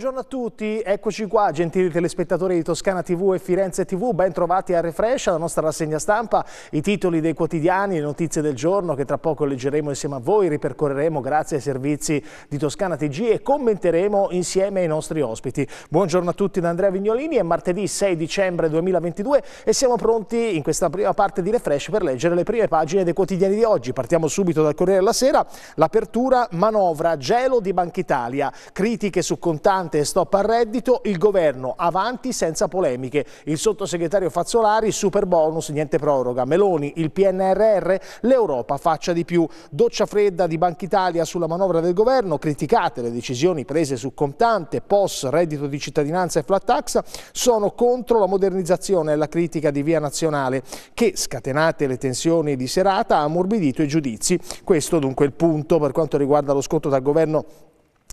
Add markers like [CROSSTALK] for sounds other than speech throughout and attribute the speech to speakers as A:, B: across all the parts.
A: Buongiorno a tutti, eccoci qua gentili telespettatori di Toscana TV e Firenze TV, ben trovati a Refresh, alla nostra rassegna stampa, i titoli dei quotidiani, le notizie del giorno che tra poco leggeremo insieme a voi, ripercorreremo grazie ai servizi di Toscana TG e commenteremo insieme ai nostri ospiti. Buongiorno a tutti da Andrea Vignolini, è martedì 6 dicembre 2022 e siamo pronti in questa prima parte di Refresh per leggere le prime pagine dei quotidiani di oggi. Partiamo subito dal Corriere della Sera, l'apertura manovra, gelo di Banca Italia, critiche su contanti pesante stop al reddito, il governo avanti senza polemiche. Il sottosegretario Fazzolari, super bonus, niente proroga. Meloni, il PNRR, l'Europa faccia di più. Doccia fredda di Banca Italia sulla manovra del governo, criticate le decisioni prese su contante, POS, reddito di cittadinanza e flat tax, sono contro la modernizzazione e la critica di Via Nazionale, che scatenate le tensioni di serata ha ammorbidito i giudizi. Questo dunque è il punto per quanto riguarda lo sconto dal governo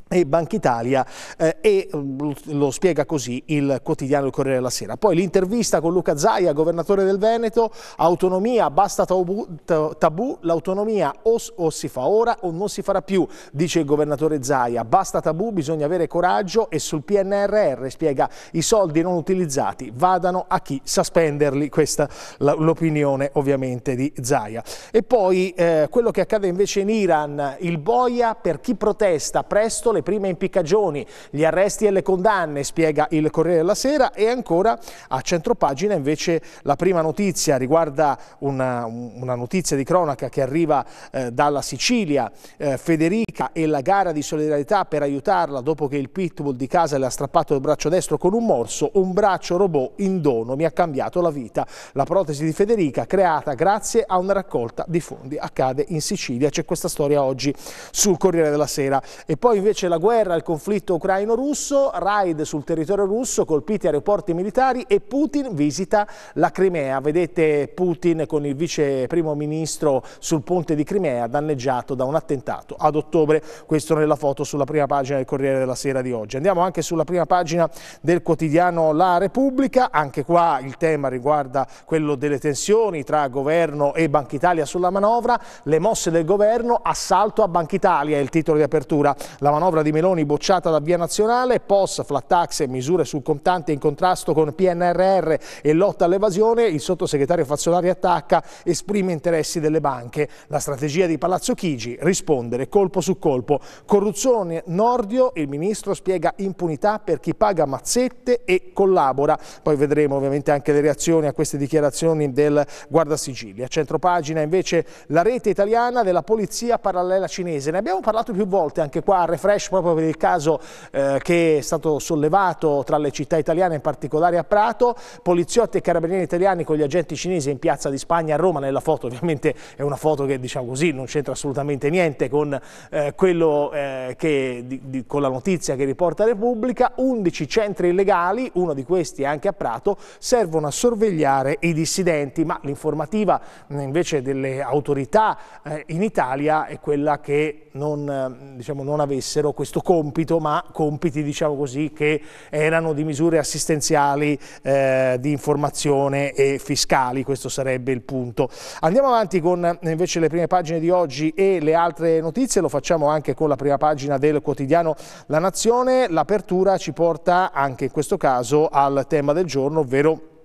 A: e Banchitalia eh, e mm, lo spiega così il quotidiano Il Corriere della Sera. Poi l'intervista con Luca Zaia, governatore del Veneto, autonomia, basta tabù, tabù l'autonomia o, o, si fa ora o non si farà più, dice il governatore Zaia, basta tabù, bisogna avere coraggio e sul PNRR spiega i soldi non utilizzati vadano a chi sa spenderli, questa l'opinione ovviamente di Zaia. E poi eh, quello che accade invece in Iran, il boia per chi protesta presto le le prime impiccagioni, gli arresti e le condanne, spiega il Corriere della Sera e ancora a centropagina invece la prima notizia riguarda una, una notizia di cronaca che arriva eh, dalla Sicilia, eh, Federica e la gara di solidarietà per aiutarla dopo che il pitbull di casa le ha strappato il braccio destro con un morso, un braccio robot in dono mi ha cambiato la vita. La protesi di Federica creata grazie a una raccolta di fondi accade in Sicilia, c'è questa storia oggi sul Corriere della Sera e poi invece finisce la guerra, il conflitto ucraino-russo, raid sul territorio russo, colpiti aeroporti militari e Putin visita la Crimea. Vedete Putin con il vice primo ministro sul ponte di Crimea danneggiato da un attentato ad ottobre. Questo nella foto sulla prima pagina del Corriere della Sera di oggi. Andiamo anche sulla prima pagina del quotidiano La Repubblica. Anche qua il tema riguarda quello delle tensioni tra governo e Banca Italia sulla manovra. Le mosse del governo, assalto a Banca Italia è il titolo di apertura. La manovra manovra di Meloni bocciata da Via Nazionale, POS, flat tax e misure sul contante in contrasto con PNRR e lotta all'evasione, il sottosegretario Fazzolari attacca, esprime interessi delle banche. La strategia di Palazzo Chigi, rispondere colpo su colpo. Corruzione Nordio, il ministro spiega impunità per chi paga mazzette e collabora. Poi vedremo ovviamente anche le reazioni a queste dichiarazioni del guardasigilli. A centropagina invece la rete italiana della polizia parallela cinese. Ne abbiamo parlato più volte anche qua a Refresh proprio per il caso eh, che è stato sollevato tra le città italiane, in particolare a Prato, poliziotti e carabinieri italiani con gli agenti cinesi in piazza di Spagna a Roma, nella foto ovviamente è una foto che diciamo così non c'entra assolutamente niente con, eh, quello, eh, che, di, di, con la notizia che riporta Repubblica, 11 centri illegali, uno di questi anche a Prato, servono a sorvegliare i dissidenti, ma l'informativa invece delle autorità eh, in Italia è quella che non, eh, diciamo, non avessero questo compito, ma compiti diciamo così, che erano di misure assistenziali, eh, di informazione e fiscali, questo sarebbe il punto. Andiamo avanti con eh, invece le prime pagine di oggi e le altre notizie, lo facciamo anche con la prima pagina del quotidiano La Nazione, l'apertura ci porta anche in questo caso al tema del giorno, ovvero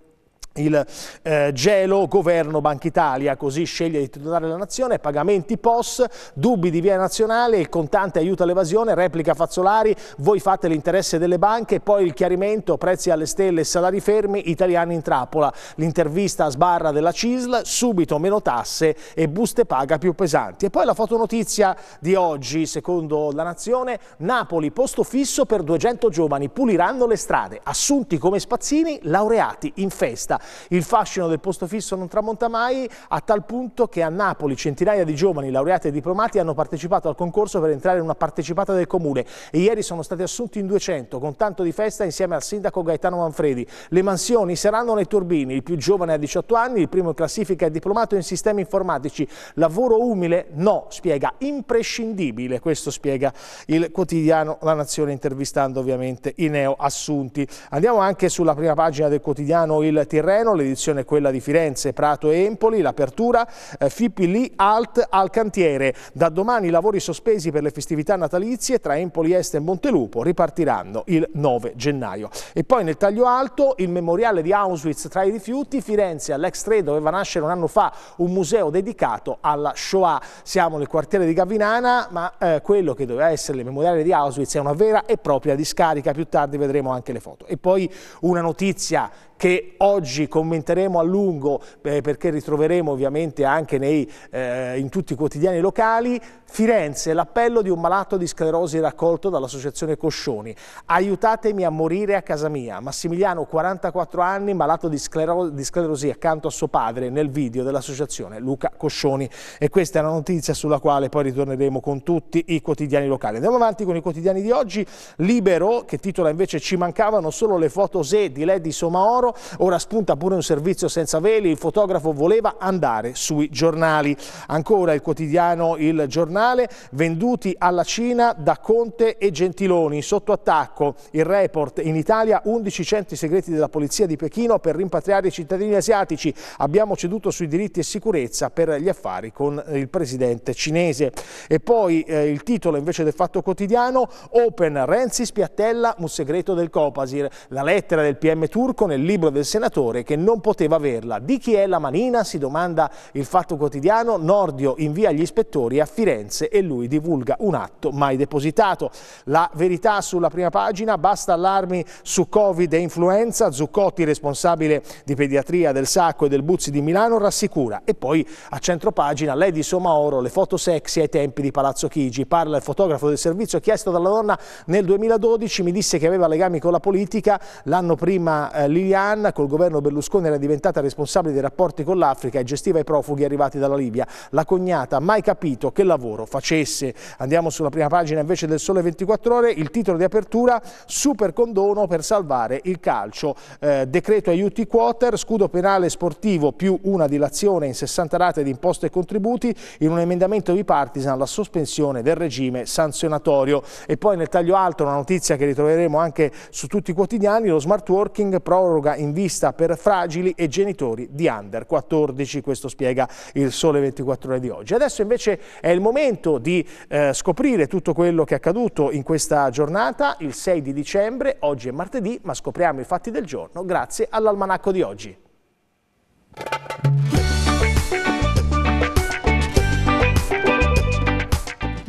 A: il eh, gelo governo Banca Italia, così sceglie di titolare la nazione, pagamenti POS, dubbi di via nazionale, il contante aiuta l'evasione, replica Fazzolari, voi fate l'interesse delle banche, poi il chiarimento, prezzi alle stelle salari fermi, italiani in trappola, l'intervista a sbarra della CISL, subito meno tasse e buste paga più pesanti. E poi la fotonotizia di oggi, secondo la nazione, Napoli posto fisso per 200 giovani, puliranno le strade, assunti come spazzini, laureati in festa. Il fascino del posto fisso non tramonta mai, a tal punto che a Napoli centinaia di giovani laureati e diplomati hanno partecipato al concorso per entrare in una partecipata del comune e ieri sono stati assunti in 200 con tanto di festa insieme al sindaco Gaetano Manfredi. Le mansioni saranno nei turbini, il più giovane ha 18 anni, il primo in classifica è diplomato in sistemi informatici. Lavoro umile? No, spiega, imprescindibile, questo spiega il quotidiano La Nazione intervistando ovviamente i neo assunti. Andiamo anche sulla prima pagina del quotidiano il Tirreno Tirreno, l'edizione è quella di Firenze, Prato e Empoli, l'apertura eh, Lì Alt al cantiere. Da domani i lavori sospesi per le festività natalizie tra Empoli Est e Montelupo ripartiranno il 9 gennaio. E poi nel taglio alto il memoriale di Auschwitz tra i rifiuti, Firenze all'ex 3 doveva nascere un anno fa un museo dedicato alla Shoah. Siamo nel quartiere di Gavinana, ma eh, quello che doveva essere il memoriale di Auschwitz è una vera e propria discarica. Più tardi vedremo anche le foto. E poi una notizia che oggi commenteremo a lungo eh, perché ritroveremo ovviamente anche nei, eh, in tutti i quotidiani locali, Firenze, l'appello di un malato di sclerosi raccolto dall'associazione Coscioni. Aiutatemi a morire a casa mia. Massimiliano, 44 anni, malato di, sclero di sclerosi accanto a suo padre nel video dell'associazione Luca Coscioni. E questa è una notizia sulla quale poi ritorneremo con tutti i quotidiani locali. Andiamo avanti con i quotidiani di oggi. Libero, che titola invece Ci mancavano solo le foto se di Lady Somaoro, ora spunta pure un servizio senza veli. Il fotografo voleva andare sui giornali. Ancora il quotidiano Il Giornale nazionale venduti alla Cina da Conte e Gentiloni. Sotto attacco il report in Italia 11 centri segreti della polizia di Pechino per rimpatriare i cittadini asiatici. Abbiamo ceduto sui diritti e sicurezza per gli affari con eh, il presidente cinese. E poi eh, il titolo invece del Fatto Quotidiano Open Renzi spiattella un segreto del Copasir. La lettera del PM turco nel libro del senatore che non poteva averla. Di chi è la manina? Si domanda il Fatto Quotidiano. Nordio invia gli ispettori a Firenze Firenze e lui divulga un atto mai depositato. La verità sulla prima pagina, basta allarmi su Covid e influenza, Zuccotti responsabile di pediatria del Sacco e del Buzzi di Milano rassicura e poi a centro pagina lei di Somaoro, le foto sexy ai tempi di Palazzo Chigi, parla il fotografo del servizio chiesto dalla donna nel 2012, mi disse che aveva legami con la politica, l'anno prima eh, Lilian col governo Berlusconi era diventata responsabile dei rapporti con l'Africa e gestiva i profughi arrivati dalla Libia, la cognata mai capito che lavoro Lavoro facesse, andiamo sulla prima pagina invece del Sole 24 Ore, il titolo di apertura, super condono per salvare il calcio, eh, decreto aiuti quoter, scudo penale sportivo più una dilazione in 60 rate di imposte e contributi, in un emendamento bipartisan la sospensione del regime sanzionatorio. E poi nel taglio alto una notizia che ritroveremo anche su tutti i quotidiani, lo smart working proroga in vista per fragili e genitori di under 14, questo spiega il Sole 24 Ore di oggi. Adesso invece è il momento momento di eh, scoprire tutto quello che è accaduto in questa giornata, il 6 di dicembre, oggi è martedì, ma scopriamo i fatti del giorno grazie all'almanacco di oggi.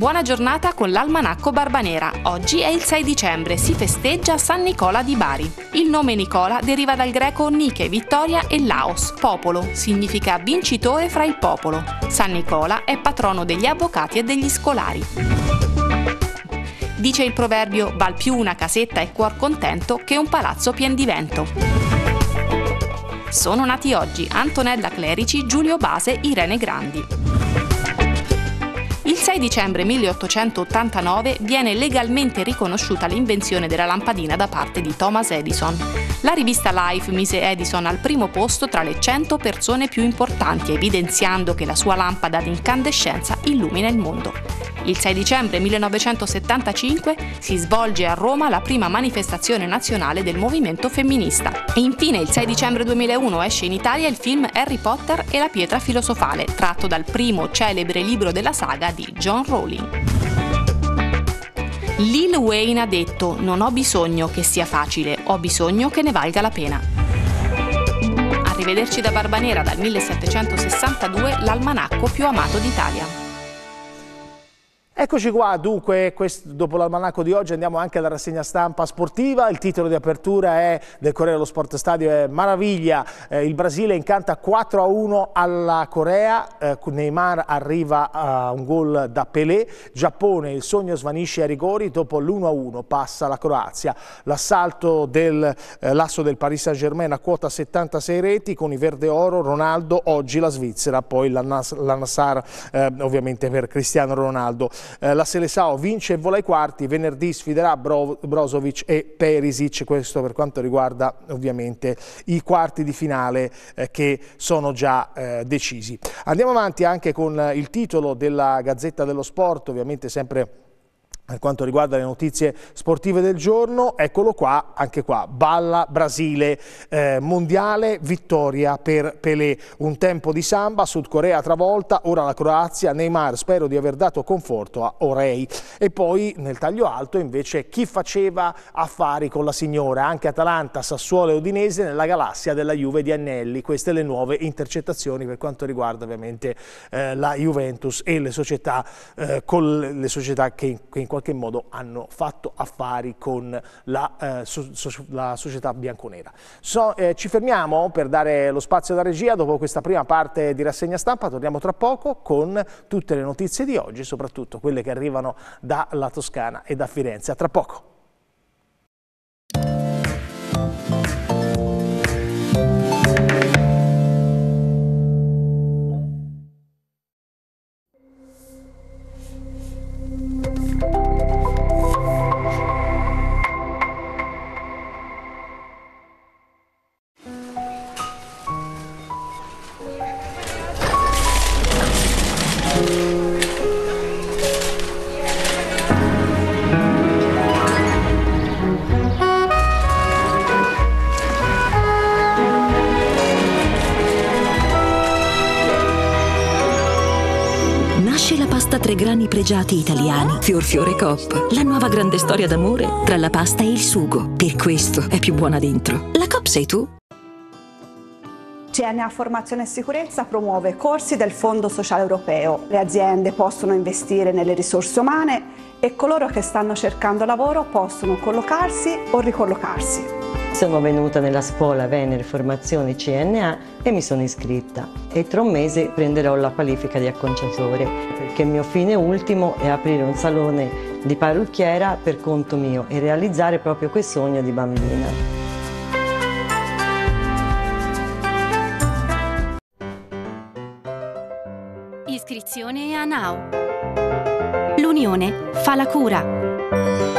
B: Buona giornata con l'Almanacco Barbanera. Oggi è il 6 dicembre, si festeggia San Nicola di Bari. Il nome Nicola deriva dal greco Nike, vittoria e Laos, popolo, significa vincitore fra il popolo. San Nicola è patrono degli avvocati e degli scolari. Dice il proverbio, val più una casetta e cuor contento che un palazzo pien di vento. Sono nati oggi Antonella Clerici, Giulio Base, Irene Grandi. 6 dicembre 1889 viene legalmente riconosciuta l'invenzione della lampadina da parte di Thomas Edison. La rivista Life mise Edison al primo posto tra le 100 persone più importanti, evidenziando che la sua lampada di incandescenza illumina il mondo. Il 6 dicembre 1975 si svolge a Roma la prima manifestazione nazionale del movimento femminista. E infine il 6 dicembre 2001 esce in Italia il film Harry Potter e la pietra filosofale, tratto dal primo celebre libro della saga di John Rowling. Lil Wayne ha detto non ho bisogno che sia facile, ho bisogno che ne valga la pena. Arrivederci da Barbanera dal 1762, l'almanacco più amato d'Italia.
A: Eccoci qua, dunque, questo, dopo l'almanacco di oggi andiamo anche alla rassegna stampa sportiva, il titolo di apertura è del Corriere dello Sport Stadio è Maraviglia, eh, il Brasile incanta 4-1 alla Corea, eh, Neymar arriva a un gol da Pelé, Giappone il sogno svanisce ai rigori, dopo l'1-1 passa la Croazia, l'assalto dell'asso eh, del Paris Saint Germain a quota 76 reti con i verde oro, Ronaldo, oggi la Svizzera, poi la, Nas la Nassar eh, ovviamente per Cristiano Ronaldo eh, la Selesao vince e vola ai quarti, venerdì sfiderà Bro Brozovic e Perisic, questo per quanto riguarda ovviamente i quarti di finale eh, che sono già eh, decisi. Andiamo avanti anche con il titolo della Gazzetta dello Sport, ovviamente sempre per quanto riguarda le notizie sportive del giorno, eccolo qua, anche qua, balla Brasile, eh, mondiale, vittoria per Pelé, un tempo di samba, Sud Corea travolta, ora la Croazia, Neymar spero di aver dato conforto a Orei. E poi nel taglio alto invece chi faceva affari con la signora, anche Atalanta, Sassuolo e Udinese nella galassia della Juve di Annelli, queste le nuove intercettazioni per quanto riguarda ovviamente eh, la Juventus e le società, eh, le società che, che in qualche qualche modo hanno fatto affari con la, eh, so, so, la società bianconera. So, eh, ci fermiamo per dare lo spazio alla regia dopo questa prima parte di rassegna stampa, torniamo tra poco con tutte le notizie di oggi, soprattutto quelle che arrivano dalla Toscana e da Firenze. A tra poco.
C: gelati italiani Fior Coop. La nuova grande storia d'amore tra la pasta e il sugo. Per questo è più buona dentro. La Coop sei tu.
B: CNA Formazione e Sicurezza promuove corsi del Fondo Sociale Europeo. Le aziende possono investire nelle risorse umane e coloro che stanno cercando lavoro possono collocarsi o ricollocarsi
C: sono venuta nella scuola Venere Formazione CNA e mi sono iscritta e tra un mese prenderò la qualifica di acconciatore perché il mio fine ultimo è aprire un salone di parrucchiera per conto mio e realizzare proprio quel sogno di bambina.
B: Iscrizione a NAO. L'Unione fa la cura.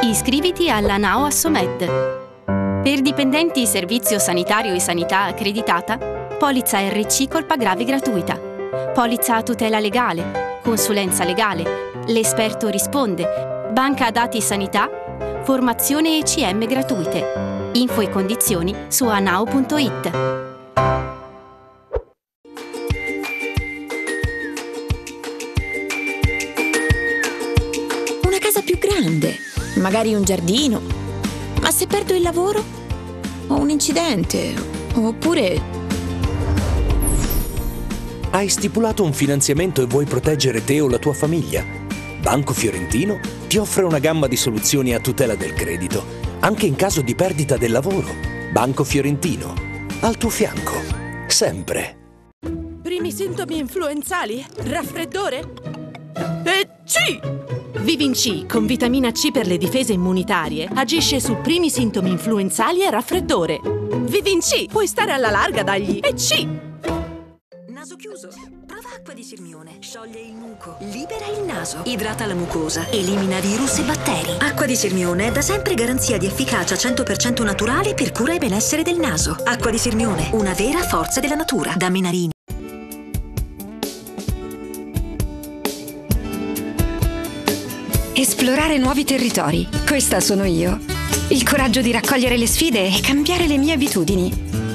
B: Iscriviti alla NAO Assomed. Per dipendenti Servizio Sanitario e Sanità accreditata, polizza RC colpa grave gratuita. Polizza a tutela legale, consulenza legale, l'esperto risponde, banca dati sanità, formazione ECM gratuite. Info e condizioni su anao.it.
C: Una casa più grande, magari un giardino se perdo il lavoro? Ho un incidente, oppure...
D: Hai stipulato un finanziamento e vuoi proteggere te o la tua famiglia? Banco Fiorentino ti offre una gamma di soluzioni a tutela del credito, anche in caso di perdita del lavoro. Banco Fiorentino, al tuo fianco, sempre.
B: Primi sintomi influenzali? Raffreddore? E eh, c! Vivin C con vitamina C per le difese immunitarie agisce su primi sintomi influenzali e raffreddore. Vivin C! Puoi stare alla larga dagli e C!
C: Naso chiuso. Prova acqua di Sirmione. Scioglie il muco. Libera il naso. Idrata la mucosa. Elimina virus e batteri. Acqua di Sirmione è da sempre garanzia di efficacia 100% naturale per cura e benessere del naso. Acqua di Sirmione, una vera forza della natura. Da Menarini. esplorare nuovi territori. Questa sono io. Il coraggio di raccogliere le sfide e cambiare le mie abitudini.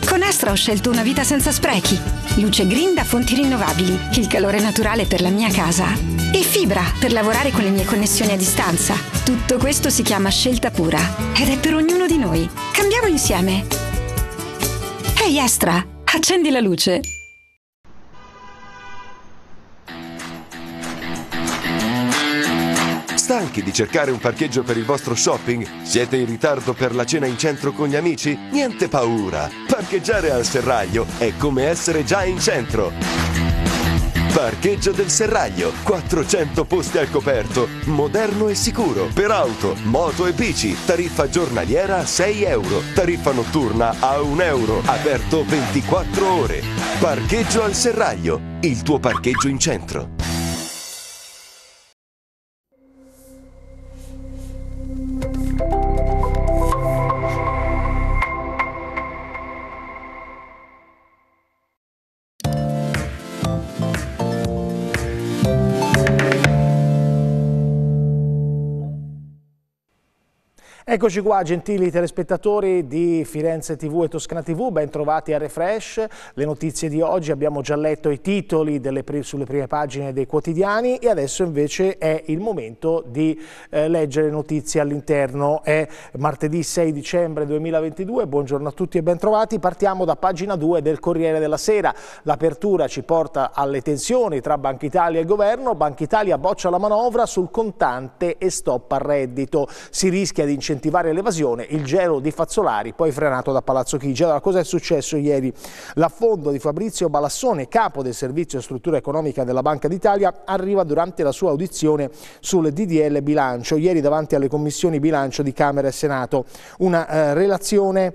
C: Con Astra ho scelto una vita senza sprechi. Luce green da fonti rinnovabili, il calore naturale per la mia casa e fibra per lavorare con le mie connessioni a distanza. Tutto questo si chiama scelta pura ed è per ognuno di noi. Cambiamo insieme. Ehi hey Astra, accendi la luce.
D: Stanchi di cercare un parcheggio per il vostro shopping? Siete in ritardo per la cena in centro con gli amici? Niente paura! Parcheggiare al serraglio è come essere già in centro! Parcheggio del Serraglio, 400 posti al coperto, moderno e sicuro, per auto, moto e bici, tariffa giornaliera a 6 euro, tariffa notturna a 1 euro, aperto 24 ore. Parcheggio al Serraglio, il tuo parcheggio in centro.
A: Eccoci qua, gentili telespettatori di Firenze TV e Toscana TV, ben trovati a Refresh. Le notizie di oggi abbiamo già letto i titoli delle, sulle prime pagine dei quotidiani e adesso invece è il momento di eh, leggere notizie all'interno. È martedì 6 dicembre 2022, buongiorno a tutti e ben trovati. Partiamo da pagina 2 del Corriere della Sera. L'apertura ci porta alle tensioni tra Banca Italia e governo. Banca Italia boccia la manovra sul contante e stop al reddito. Si rischia di incentivare incentivare l'evasione, il gelo di Fazzolari poi frenato da Palazzo Chigi. Allora cosa è successo ieri? L'affondo di Fabrizio Balassone, capo del servizio struttura economica della Banca d'Italia, arriva durante la sua audizione sul DDL bilancio, ieri davanti alle commissioni bilancio di Camera e Senato. Una eh, relazione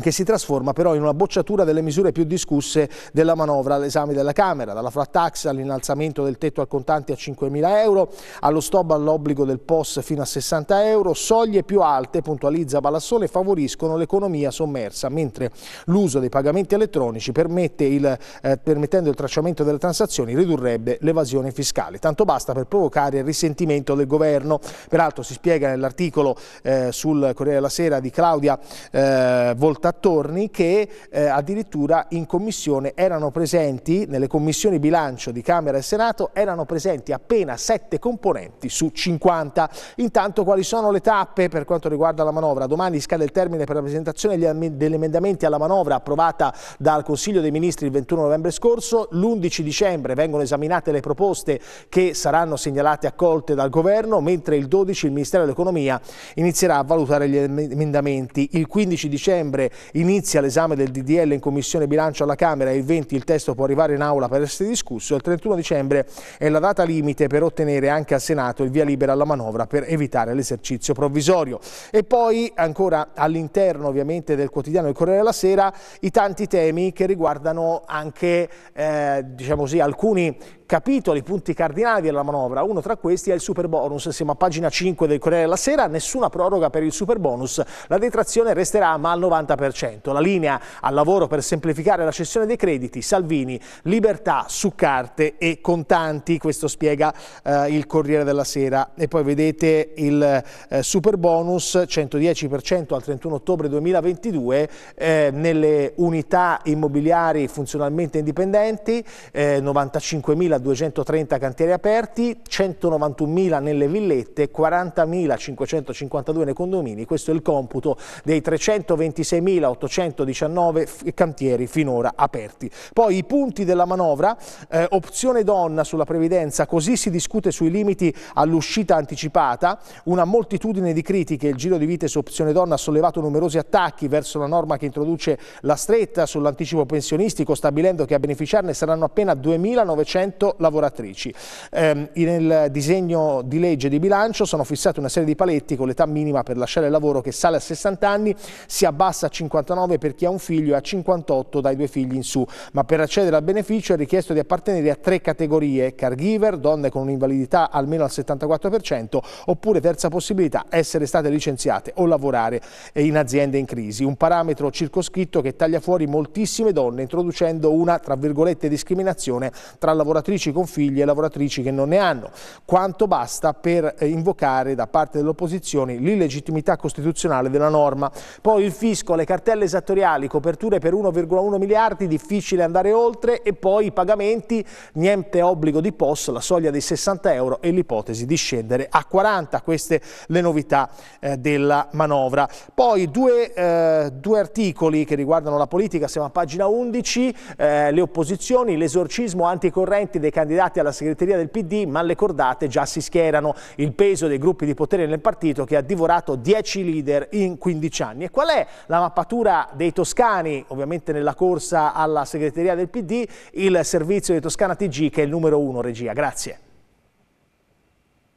A: che si trasforma però in una bocciatura delle misure più discusse della manovra all'esame della Camera, dalla flat tax all'innalzamento del tetto al contanti a 5.000 euro, allo stop all'obbligo del POS fino a 60 euro, soglie più alte, puntualizza Balassone, favoriscono l'economia sommersa, mentre l'uso dei pagamenti elettronici permette il, eh, permettendo il tracciamento delle transazioni ridurrebbe l'evasione fiscale. Tanto basta per provocare il risentimento del governo. Peraltro si spiega nell'articolo eh, sul Corriere della Sera di Claudia eh, Voltaire attorni che eh, addirittura in commissione erano presenti, nelle commissioni bilancio di Camera e Senato, erano presenti appena sette componenti su 50. Intanto quali sono le tappe per quanto riguarda la manovra? Domani scade il termine per la presentazione degli emendamenti alla manovra approvata dal Consiglio dei Ministri il 21 novembre scorso. L'11 dicembre vengono esaminate le proposte che saranno segnalate e accolte dal Governo, mentre il 12 il Ministero dell'Economia inizierà a valutare gli emendamenti. Il 15 dicembre inizia l'esame del DDL in Commissione Bilancio alla Camera il 20 il testo può arrivare in Aula per essere discusso, il 31 dicembre è la data limite per ottenere anche al Senato il via libera alla manovra per evitare l'esercizio provvisorio. E poi ancora all'interno ovviamente del quotidiano Il Corriere della Sera i tanti temi che riguardano anche eh, diciamo così, alcuni capitoli, punti cardinali della manovra. Uno tra questi è il super bonus. Siamo a pagina 5 del Corriere della Sera. Nessuna proroga per il super bonus. La detrazione resterà ma al 90%. 40%. La linea al lavoro per semplificare la cessione dei crediti, Salvini, libertà su carte e contanti, questo spiega eh, il Corriere della Sera. E poi vedete il eh, super bonus 110% al 31 ottobre 2022 eh, nelle unità immobiliari funzionalmente indipendenti, 95.230 eh, cantieri aperti, 191.000 nelle villette, 40.552 nei condomini. Questo è il computo dei 326.000 3.819 cantieri finora aperti. Poi i punti della manovra, eh, opzione donna sulla previdenza, così si discute sui limiti all'uscita anticipata, una moltitudine di critiche, il giro di vite su opzione donna ha sollevato numerosi attacchi verso la norma che introduce la stretta sull'anticipo pensionistico, stabilendo che a beneficiarne saranno appena 2.900 lavoratrici. Eh, nel disegno di legge di bilancio sono fissate una serie di paletti con l'età minima per lasciare il lavoro che sale a 60 anni, si abbassa a 59 per chi ha un figlio e a 58 dai due figli in su, ma per accedere al beneficio è richiesto di appartenere a tre categorie, caregiver, donne con un'invalidità almeno al 74%, oppure terza possibilità, essere state licenziate o lavorare in aziende in crisi, un parametro circoscritto che taglia fuori moltissime donne introducendo una, tra virgolette, discriminazione tra lavoratrici con figli e lavoratrici che non ne hanno. Quanto basta per eh, invocare da parte dell'opposizione l'illegittimità costituzionale della norma. Poi il fisco, le cartelle esattoriali, coperture per 1,1 miliardi, difficile andare oltre e poi i pagamenti, niente obbligo di POS, la soglia dei 60 euro e l'ipotesi di scendere a 40. Queste le novità eh, della manovra. Poi due, eh, due, articoli che riguardano la politica, siamo a pagina 11, eh, le opposizioni, l'esorcismo anticorrente dei candidati alla segreteria del PD, ma le cordate già si schierano. Il peso dei gruppi di potere nel partito che ha divorato 10 leader in 15 anni. E qual è la mappa tappatura dei toscani, ovviamente nella corsa alla segreteria del PD, il servizio di Toscana TG che è il numero uno, regia. Grazie.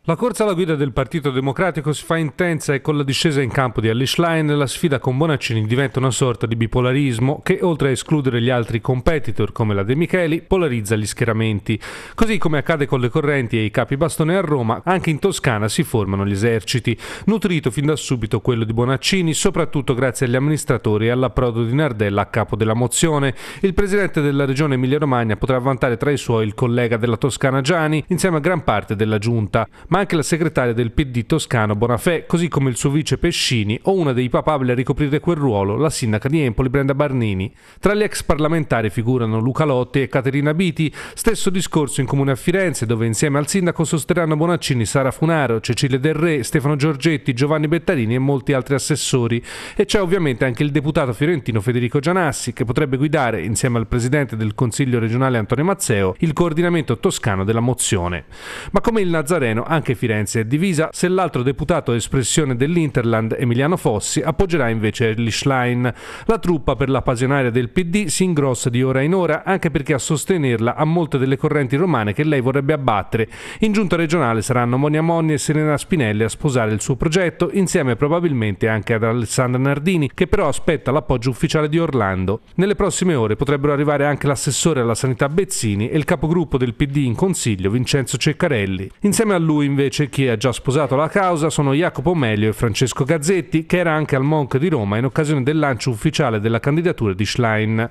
D: La corsa alla guida del Partito Democratico si fa intensa e con la discesa in campo di Alice Schlein la sfida con Bonaccini diventa una sorta di bipolarismo che, oltre a escludere gli altri competitor come la De Micheli, polarizza gli schieramenti. Così come accade con le correnti e i capi bastone a Roma, anche in Toscana si formano gli eserciti, nutrito fin da subito quello di Bonaccini, soprattutto grazie agli amministratori e all'approdo di Nardella a capo della mozione. Il presidente della regione Emilia-Romagna potrà vantare tra i suoi il collega della Toscana Gianni, insieme a gran parte della giunta ma anche la segretaria del PD toscano Bonafè, così come il suo vice Pescini o una dei papabili a ricoprire quel ruolo, la sindaca di Empoli Brenda Barnini. Tra gli ex parlamentari figurano Luca Lotti e Caterina Biti, stesso discorso in comune a Firenze, dove insieme al sindaco sosterranno Bonaccini, Sara Funaro, Cecilia Del Re, Stefano Giorgetti, Giovanni Bettarini e molti altri assessori. E c'è ovviamente anche il deputato fiorentino Federico Gianassi, che potrebbe guidare, insieme al presidente del Consiglio regionale Antonio Mazzeo, il coordinamento toscano della mozione. Ma come il Nazareno, anche anche Firenze è divisa se l'altro deputato espressione dell'Interland, Emiliano Fossi, appoggerà invece Lischlein. La truppa per la passionaria del PD si ingrossa di ora in ora anche perché a sostenerla ha molte delle correnti romane che lei vorrebbe abbattere. In giunta regionale saranno Monia Monni e Serena Spinelli a sposare il suo progetto, insieme probabilmente anche ad Alessandra Nardini, che però aspetta l'appoggio ufficiale di Orlando. Nelle prossime ore potrebbero arrivare anche l'assessore alla sanità Bezzini e il capogruppo del PD in consiglio, Vincenzo Ceccarelli. Insieme a lui invece chi ha già sposato la causa sono Jacopo Meglio e Francesco Gazzetti, che era anche al Monk di Roma in occasione del lancio ufficiale della candidatura di Schlein.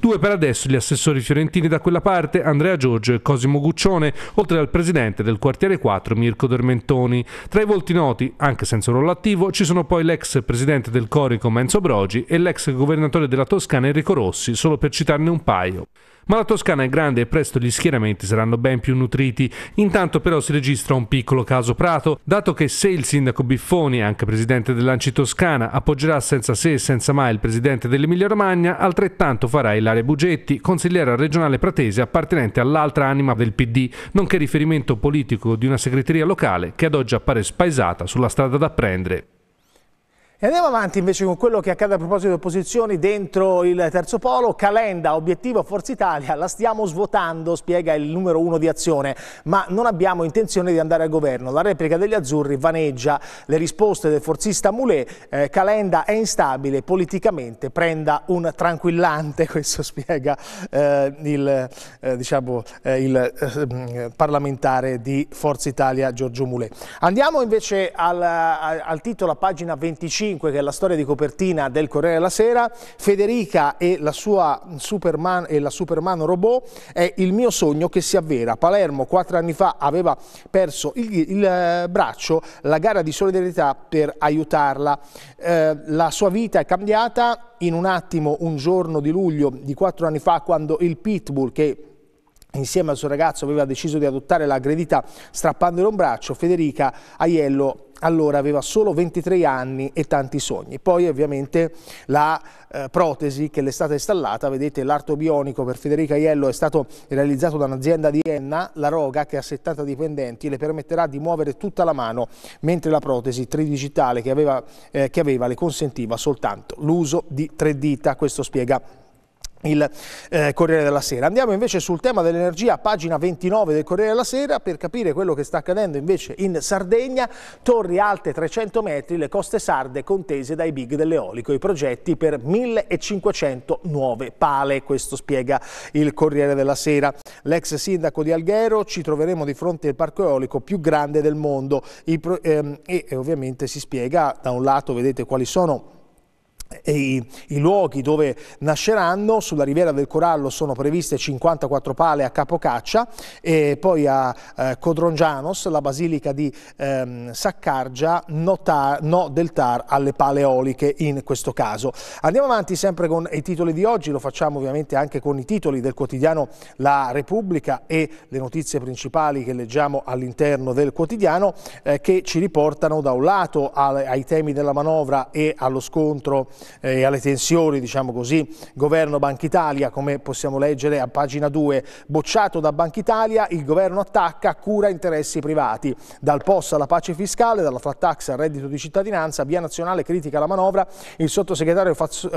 D: Due per adesso gli assessori fiorentini da quella parte, Andrea Giorgio e Cosimo Guccione, oltre al presidente del quartiere 4 Mirko Dormentoni. Tra i volti noti, anche senza ruolo attivo, ci sono poi l'ex presidente del Corico Menzo Brogi e l'ex governatore della Toscana Enrico Rossi, solo per citarne un paio. Ma la Toscana è grande e presto gli schieramenti saranno ben più nutriti. Intanto però si registra un piccolo caso Prato, dato che se il sindaco Biffoni, anche presidente dell'Anci Toscana, appoggerà senza se e senza mai il presidente dell'Emilia Romagna, altrettanto farà Ilaria Bugetti, consigliera regionale pratese appartenente all'altra anima del PD, nonché riferimento politico di una segreteria locale che ad oggi appare spaesata sulla strada da prendere.
A: E andiamo avanti invece con quello che accade a proposito di opposizioni dentro il terzo polo. Calenda, obiettivo Forza Italia, la stiamo svuotando, spiega il numero uno di azione, ma non abbiamo intenzione di andare al governo. La replica degli azzurri vaneggia le risposte del forzista Mulè. Eh, Calenda è instabile politicamente, prenda un tranquillante, [LAUGHS] questo spiega eh, il, eh, diciamo, eh, il eh, parlamentare di Forza Italia Giorgio Mulè. Andiamo invece al, al titolo a pagina 25 5, che è la storia di copertina del Corriere della Sera, Federica e la sua Superman, e la Superman robot è il mio sogno che si avvera. Palermo quattro anni fa aveva perso il, il eh, braccio, la gara di solidarietà per aiutarla. Eh, la sua vita è cambiata in un attimo un giorno di luglio di quattro anni fa quando il Pitbull che insieme al suo ragazzo aveva deciso di adottare l'aggredita strappandole un braccio, Federica Aiello allora aveva solo 23 anni e tanti sogni. Poi ovviamente la eh, protesi che le è stata installata, vedete l'arto bionico per Federica Iello è stato realizzato da un'azienda di Enna, la Roga che ha 70 dipendenti le permetterà di muovere tutta la mano, mentre la protesi tridigitale che aveva, eh, che aveva le consentiva soltanto l'uso di tre dita, questo spiega il eh, Corriere della Sera. Andiamo invece sul tema dell'energia, pagina 29 del Corriere della Sera, per capire quello che sta accadendo invece in Sardegna. Torri alte 300 metri, le coste sarde contese dai big dell'eolico, i progetti per 1500 nuove pale, questo spiega il Corriere della Sera. L'ex sindaco di Alghero, ci troveremo di fronte al parco eolico più grande del mondo I, ehm, e, e ovviamente si spiega da un lato, vedete quali sono i, I, luoghi dove nasceranno sulla riviera del Corallo sono previste 54 pale a Capocaccia e poi a eh, Codrongianos, la basilica di ehm, Saccargia, no, tar, no, del Tar alle pale eoliche in questo caso. Andiamo avanti sempre con i titoli di oggi, lo facciamo ovviamente anche con i titoli del quotidiano La Repubblica e le notizie principali che leggiamo all'interno del quotidiano eh, che ci riportano da un lato al, ai temi della manovra e allo scontro eh, e alle tensioni, diciamo così, governo Banca Italia, come possiamo leggere a pagina 2, bocciato da Banca Italia, il governo attacca, cura interessi privati. Dal POS alla pace fiscale, dalla flat tax al reddito di cittadinanza, Via Nazionale critica la manovra, il sottosegretario eh,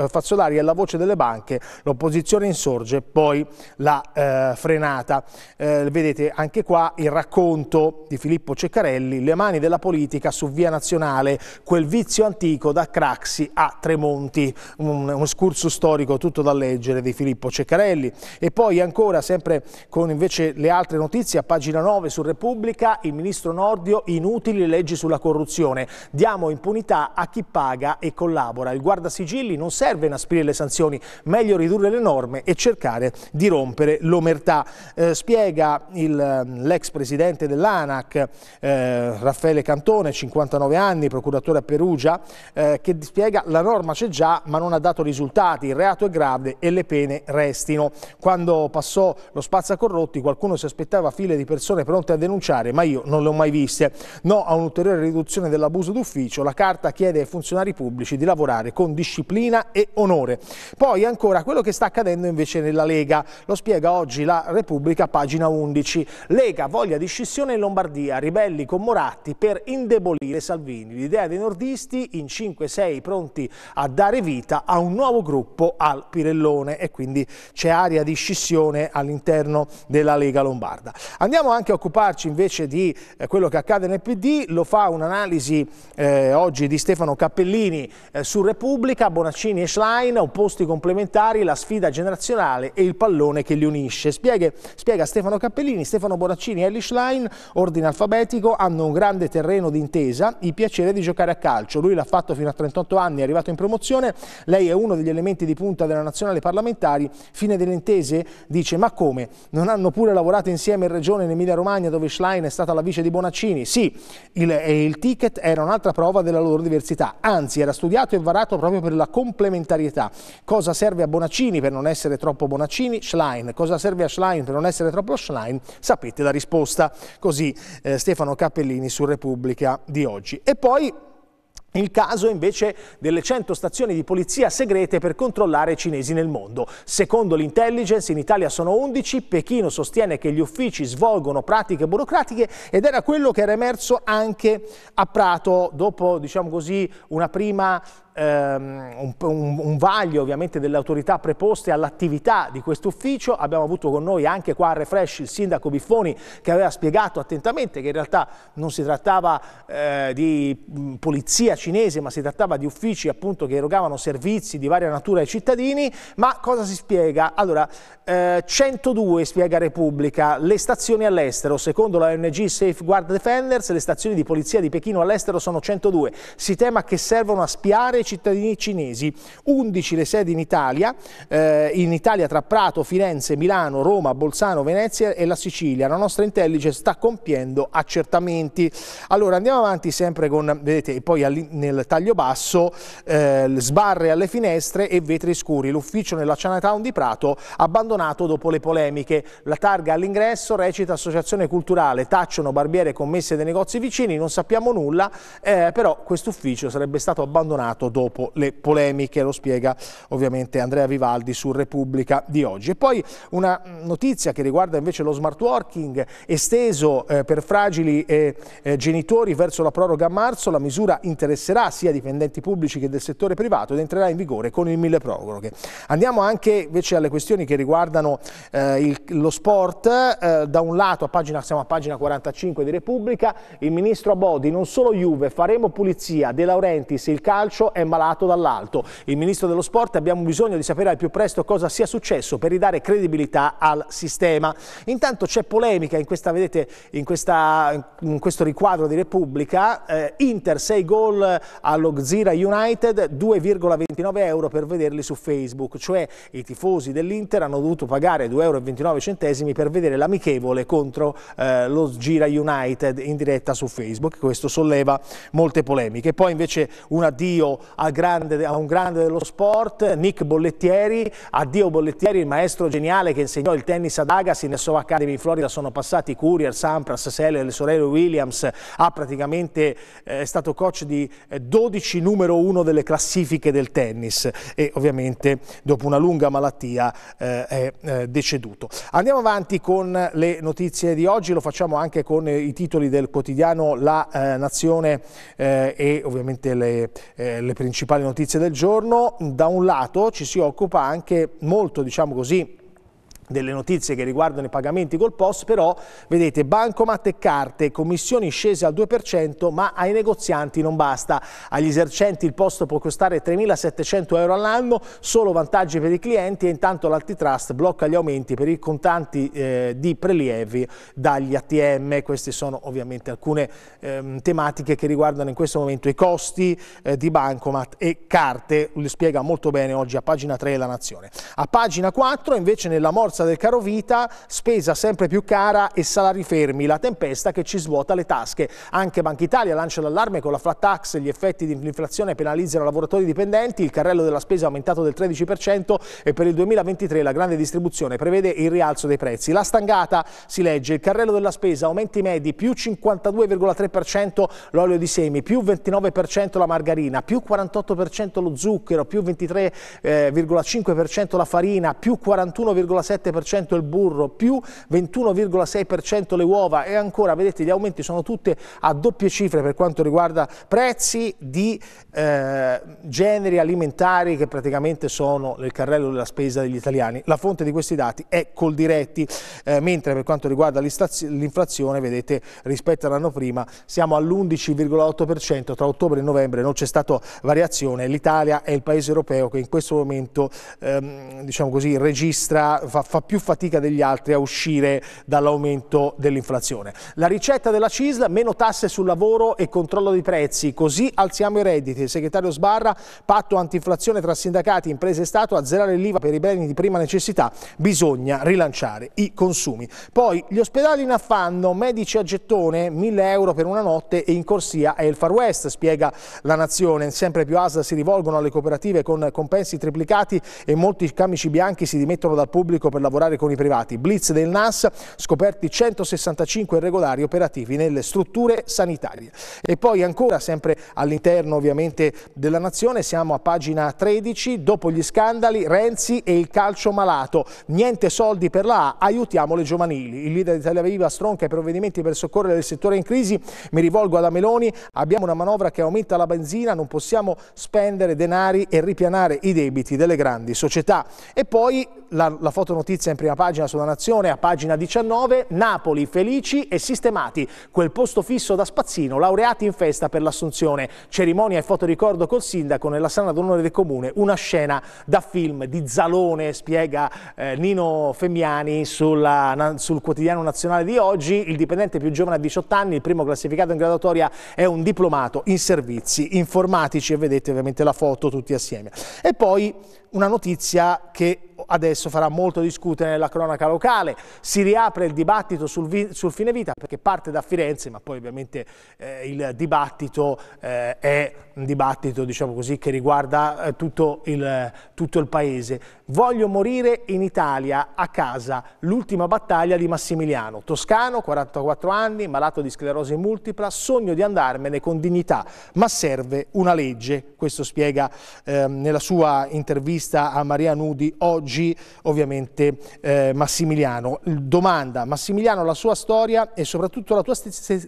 A: Fazzolari è la voce delle banche, l'opposizione insorge, poi la eh, frenata. Eh, vedete anche qua il racconto di Filippo Ceccarelli, le mani della politica su Via Nazionale, quel vizio antico da Craxi a Tremonti. Monti, un, un scurso storico tutto da leggere di Filippo Ceccarelli. E poi ancora, sempre con invece le altre notizie, a pagina 9 su Repubblica, il ministro Nordio, inutili leggi sulla corruzione. Diamo impunità a chi paga e collabora. Il guardasigilli non serve inaspirare le sanzioni, meglio ridurre le norme e cercare di rompere l'omertà. Eh, spiega ehm, l'ex presidente dell'ANAC, eh, Raffaele Cantone, 59 anni, procuratore a Perugia, eh, che spiega la norma c'è già ma non ha dato risultati, il reato è grave e le pene restino. Quando passò lo spazzacorrotti qualcuno si aspettava file di persone pronte a denunciare ma io non le ho mai viste. No a un'ulteriore riduzione dell'abuso d'ufficio, la carta chiede ai funzionari pubblici di lavorare con disciplina e onore. Poi ancora quello che sta accadendo invece nella Lega, lo spiega oggi la Repubblica pagina 11. Lega voglia di scissione in Lombardia, ribelli con Moratti per indebolire Salvini. L'idea dei nordisti in 5-6 pronti a dare vita a un nuovo gruppo al Pirellone e quindi c'è aria di scissione all'interno della Lega Lombarda. Andiamo anche a occuparci invece di eh, quello che accade nel PD, lo fa un'analisi eh, oggi di Stefano Cappellini eh, su Repubblica, Bonaccini e Schlein, opposti complementari, la sfida generazionale e il pallone che li unisce. Spiega, spiega Stefano Cappellini, Stefano Bonaccini e Ellie Schlein, ordine alfabetico, hanno un grande terreno d'intesa, il piacere di giocare a calcio. Lui l'ha fatto fino a 38 anni, è arrivato in promozione Costituzione, lei è uno degli elementi di punta della nazionale parlamentari, fine delle intese? dice ma come, non hanno pure lavorato insieme in regione in Emilia Romagna dove Schlein è stata la vice di Bonaccini? Sì, il, il ticket era un'altra prova della loro diversità, anzi era studiato e varato proprio per la complementarietà. Cosa serve a Bonaccini per non essere troppo Bonaccini? Schlein. Cosa serve a Schlein per non essere troppo Schlein? Sapete la risposta. Così eh, Stefano Cappellini su Repubblica di oggi. E poi il caso invece delle 100 stazioni di polizia segrete per controllare i cinesi nel mondo. Secondo l'intelligence in Italia sono 11, Pechino sostiene che gli uffici svolgono pratiche burocratiche ed era quello che era emerso anche a Prato dopo diciamo così, una prima ehm, un, un, un, vaglio ovviamente delle autorità preposte all'attività di questo ufficio. Abbiamo avuto con noi anche qua a Refresh il sindaco Biffoni che aveva spiegato attentamente che in realtà non si trattava eh, di mm, polizia cinese ma si trattava di uffici appunto che erogavano servizi di varia natura ai cittadini. Ma cosa si spiega? Allora, eh, 102 spiega Repubblica, le stazioni all'estero, secondo la ONG Safeguard Defenders, le stazioni di polizia di Pechino all'estero sono 102. Si tema che servono a spiare cittadini cinesi, 11 le sedi in Italia, eh, in Italia tra Prato, Firenze, Milano, Roma, Bolzano, Venezia e la Sicilia. La nostra intelligence sta compiendo accertamenti. Allora andiamo avanti sempre con, vedete, poi nel taglio basso, eh, sbarre alle finestre e vetri scuri. L'ufficio nella Chinatown di Prato abbandonato dopo le polemiche. La targa all'ingresso recita associazione culturale, tacciono barbiere commesse dei negozi vicini, non sappiamo nulla, eh, però questo ufficio sarebbe stato abbandonato dopo le polemiche, lo spiega ovviamente Andrea Vivaldi su Repubblica di oggi. E poi una notizia che riguarda invece lo smart working esteso eh, per fragili e eh, genitori verso la proroga a marzo, la misura interesserà sia dipendenti pubblici che del settore privato ed entrerà in vigore con il mille proroghe. Andiamo anche invece alle questioni che riguardano eh, il, lo sport, eh, da un lato a pagina, siamo a pagina 45 di Repubblica, il ministro Abodi, non solo Juve, faremo pulizia, De Laurenti, se il calcio è malato dall'alto. Il ministro dello sport abbiamo bisogno di sapere al più presto cosa sia successo per ridare credibilità al sistema. Intanto c'è polemica in, questa, vedete, in, questa, in questo riquadro di Repubblica, eh, Inter 6 gol allo Zira United, 2,29 euro per vederli su Facebook, cioè i tifosi dell'Inter hanno dovuto pagare 2,29 euro per vedere l'amichevole contro eh, lo Zira United in diretta su Facebook, questo solleva molte polemiche. Poi invece un addio a, grande, a un grande dello sport, Nick Bollettieri, addio Bollettieri, il maestro geniale che insegnò il tennis ad Agassi nel Sova Academy in Florida, sono passati Courier, Sampras, Seller, le sorelle Williams, ha praticamente, eh, è stato coach di 12 eh, numero 1 delle classifiche del tennis e ovviamente dopo una lunga malattia eh, è eh, deceduto. Andiamo avanti con le notizie di oggi, lo facciamo anche con i titoli del quotidiano La eh, Nazione eh, e ovviamente le, le principali notizie del giorno. Da un lato ci si occupa anche molto, diciamo così, delle notizie che riguardano i pagamenti col POS, però vedete bancomat e carte, commissioni scese al 2%, ma ai negozianti non basta. Agli esercenti il POS può costare 3.700 euro all'anno, solo vantaggi per i clienti e intanto l'antitrust blocca gli aumenti per i contanti eh, di prelievi dagli ATM. Queste sono ovviamente alcune eh, tematiche che riguardano in questo momento i costi eh, di bancomat e carte, lo spiega molto bene oggi a pagina 3 la Nazione. A pagina 4 invece nella morsa forza del caro vita, spesa sempre più cara e salari fermi, la tempesta che ci svuota le tasche. Anche Banca Italia lancia l'allarme con la flat tax, gli effetti di inflazione penalizzano lavoratori dipendenti, il carrello della spesa è aumentato del 13% e per il 2023 la grande distribuzione prevede il rialzo dei prezzi. La stangata si legge, il carrello della spesa aumenti medi più 52,3% l'olio di semi, più 29% la margarina, più 48% lo zucchero, più 23,5% eh, la farina, più 41,7% 27% il burro, più 21,6% le uova e ancora, vedete, gli aumenti sono tutte a doppie cifre per quanto riguarda prezzi di eh, generi alimentari che praticamente sono nel carrello della spesa degli italiani. La fonte di questi dati è Coldiretti, eh, mentre per quanto riguarda l'inflazione, vedete, rispetto all'anno prima siamo all'11,8%, tra ottobre e novembre non c'è stata variazione, l'Italia è il paese europeo che in questo momento ehm, diciamo così, registra, fa fa più fatica degli altri a uscire dall'aumento dell'inflazione. La ricetta della CISL, meno tasse sul lavoro e controllo dei prezzi, così alziamo i redditi. Il segretario Sbarra, patto antinflazione tra sindacati, imprese e Stato, azzerare l'IVA per i beni di prima necessità, bisogna rilanciare i consumi. Poi gli ospedali in affanno, medici a gettone, 1000 euro per una notte e in corsia è il Far West, spiega la Nazione. Sempre più ASL si rivolgono alle cooperative con compensi triplicati e molti camici bianchi si dimettono dal pubblico per lavorare con i privati. Blitz del NAS, scoperti 165 irregolari operativi nelle strutture sanitarie. E poi ancora, sempre all'interno ovviamente della nazione, siamo a pagina 13, dopo gli scandali Renzi e il calcio malato. Niente soldi per la A, aiutiamo le giovanili. Il leader di Italia Viva stronca i provvedimenti per soccorrere il settore in crisi. Mi rivolgo alla Meloni, abbiamo una manovra che aumenta la benzina, non possiamo spendere denari e ripianare i debiti delle grandi società. E poi la, la fotonotizia notizia in prima pagina sulla Nazione, a pagina 19, Napoli felici e sistemati, quel posto fisso da spazzino, laureati in festa per l'assunzione, cerimonia e fotoricordo col sindaco nella sana d'onore del comune, una scena da film di Zalone, spiega eh, Nino Femmiani sulla, na, sul quotidiano nazionale di oggi, il dipendente più giovane a 18 anni, il primo classificato in graduatoria è un diplomato in servizi informatici e vedete ovviamente la foto tutti assieme. E poi una notizia che adesso farà molto discutere nella cronaca locale. Si riapre il dibattito sul, sul fine vita perché parte da Firenze, ma poi ovviamente eh, il dibattito eh, è un dibattito diciamo così, che riguarda eh, tutto, il, tutto il paese. Voglio morire in Italia, a casa, l'ultima battaglia di Massimiliano. Toscano, 44 anni, malato di sclerosi multipla, sogno di andarmene con dignità, ma serve una legge. Questo spiega eh, nella sua intervista a Maria Nudi oggi, ovviamente, eh, Massimiliano. Domanda, Massimiliano, la sua storia e soprattutto la, tua,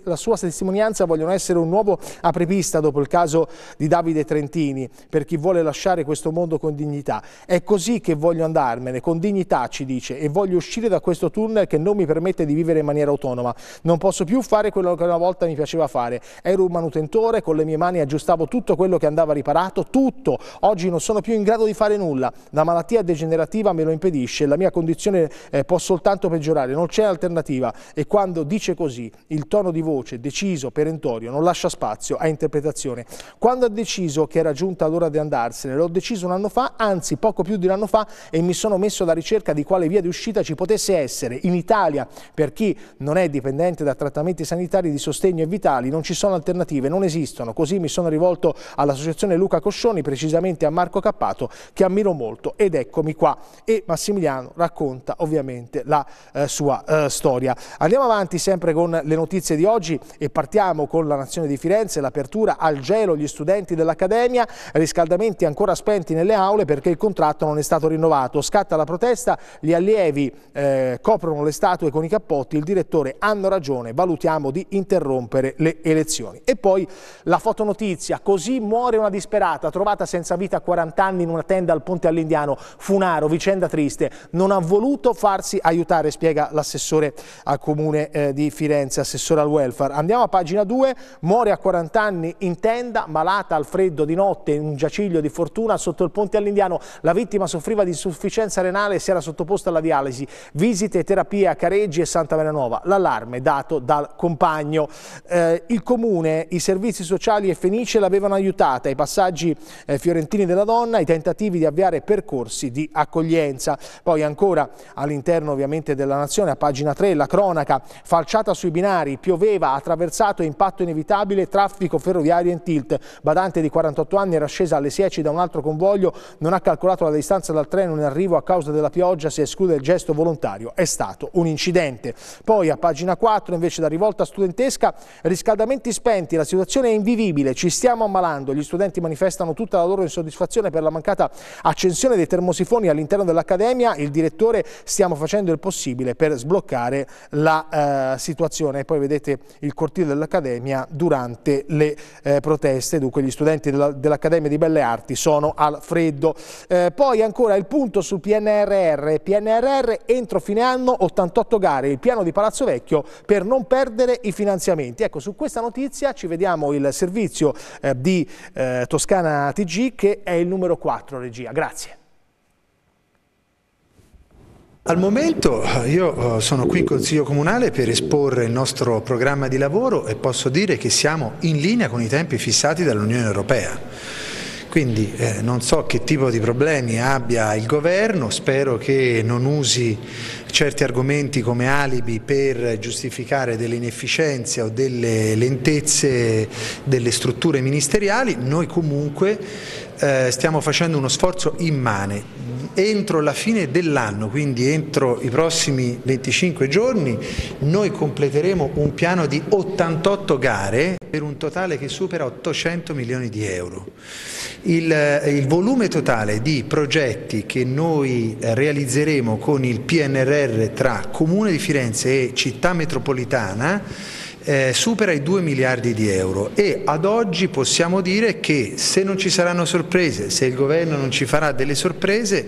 A: la sua testimonianza vogliono essere un nuovo apripista dopo il caso di Davide Trentini, per chi vuole lasciare questo mondo con dignità. È così che che voglio andarmene, con dignità ci dice, e voglio uscire da questo tunnel che non mi permette di vivere in maniera autonoma. Non posso più fare quello che una volta mi piaceva fare. Ero un manutentore, con le mie mani aggiustavo tutto quello che andava riparato, tutto. Oggi non sono più in grado di fare nulla. La malattia degenerativa me lo impedisce, la mia condizione eh, può soltanto peggiorare, non c'è alternativa. E quando dice così, il tono di voce deciso, perentorio, non lascia spazio a interpretazione. Quando ha deciso che era giunta l'ora di andarsene, l'ho deciso un anno fa, anzi poco più di un anno fa, fa e mi sono messo alla ricerca di quale via di uscita ci potesse essere. In Italia, per chi non è dipendente da trattamenti sanitari di sostegno e vitali, non ci sono alternative, non esistono. Così mi sono rivolto all'associazione Luca Coscioni, precisamente a Marco Cappato, che ammiro molto ed eccomi qua. E Massimiliano racconta ovviamente la eh, sua eh, storia. Andiamo avanti sempre con le notizie di oggi e partiamo con la Nazione di Firenze, l'apertura al gelo gli studenti dell'Accademia, riscaldamenti ancora spenti nelle aule perché il contratto non è stato stato rinnovato. Scatta la protesta, gli allievi eh, coprono le statue con i cappotti, il direttore hanno ragione, valutiamo di interrompere le elezioni. E poi la fotonotizia, così muore una disperata, trovata senza vita a 40 anni in una tenda al Ponte all'Indiano, Funaro, vicenda triste, non ha voluto farsi aiutare, spiega l'assessore al comune eh, di Firenze, assessore al welfare. Andiamo a pagina 2, muore a 40 anni in tenda, malata al freddo di notte in un giaciglio di fortuna sotto il Ponte all'Indiano, la vittima soffriva soffriva di insufficienza renale e si era sottoposta alla dialisi, visite e terapie a Careggi e Santa Veranova. L'allarme dato dal compagno. Eh, il comune, i servizi sociali e Fenice l'avevano aiutata, i passaggi eh, fiorentini della donna, i tentativi di avviare percorsi di accoglienza. Poi ancora all'interno ovviamente della Nazione, a pagina 3, la cronaca, falciata sui binari, pioveva, attraversato impatto inevitabile, traffico ferroviario in tilt. Badante di 48 anni era scesa alle 10 da un altro convoglio, non ha calcolato la distanza dal al treno in arrivo a causa della pioggia si esclude il gesto volontario, è stato un incidente. Poi a pagina 4 invece da rivolta studentesca, riscaldamenti spenti, la situazione è invivibile, ci stiamo ammalando, gli studenti manifestano tutta la loro insoddisfazione per la mancata accensione dei termosifoni all'interno dell'Accademia, il direttore stiamo facendo il possibile per sbloccare la eh, situazione. poi vedete il cortile dell'Accademia durante le eh, proteste, dunque gli studenti dell'Accademia di Belle Arti sono al freddo. Eh, poi ancora il punto sul PNRR, PNRR entro fine anno 88 gare, il piano di Palazzo Vecchio per non perdere i finanziamenti. Ecco, su questa notizia ci vediamo il servizio eh, di eh, Toscana TG che è il numero 4, regia. Grazie.
E: Al momento eh, io eh, sono qui in Consiglio Comunale per esporre il nostro programma di lavoro e posso dire che siamo in linea con i tempi fissati dall'Unione Europea. Quindi eh, non so che tipo di problemi abbia il governo, spero che non usi certi argomenti come alibi per giustificare delle inefficienze o delle lentezze delle strutture ministeriali, noi comunque eh, stiamo facendo uno sforzo immane entro la fine dell'anno, quindi entro i prossimi 25 giorni, noi completeremo un piano di 88 gare per un totale che supera 800 milioni di euro. Il, il volume totale di progetti che noi eh, realizzeremo con il PNRR tra Comune di Firenze e Città Metropolitana eh, supera i 2 miliardi di euro e ad oggi possiamo dire che se non ci saranno sorprese, se il governo non ci farà delle sorprese,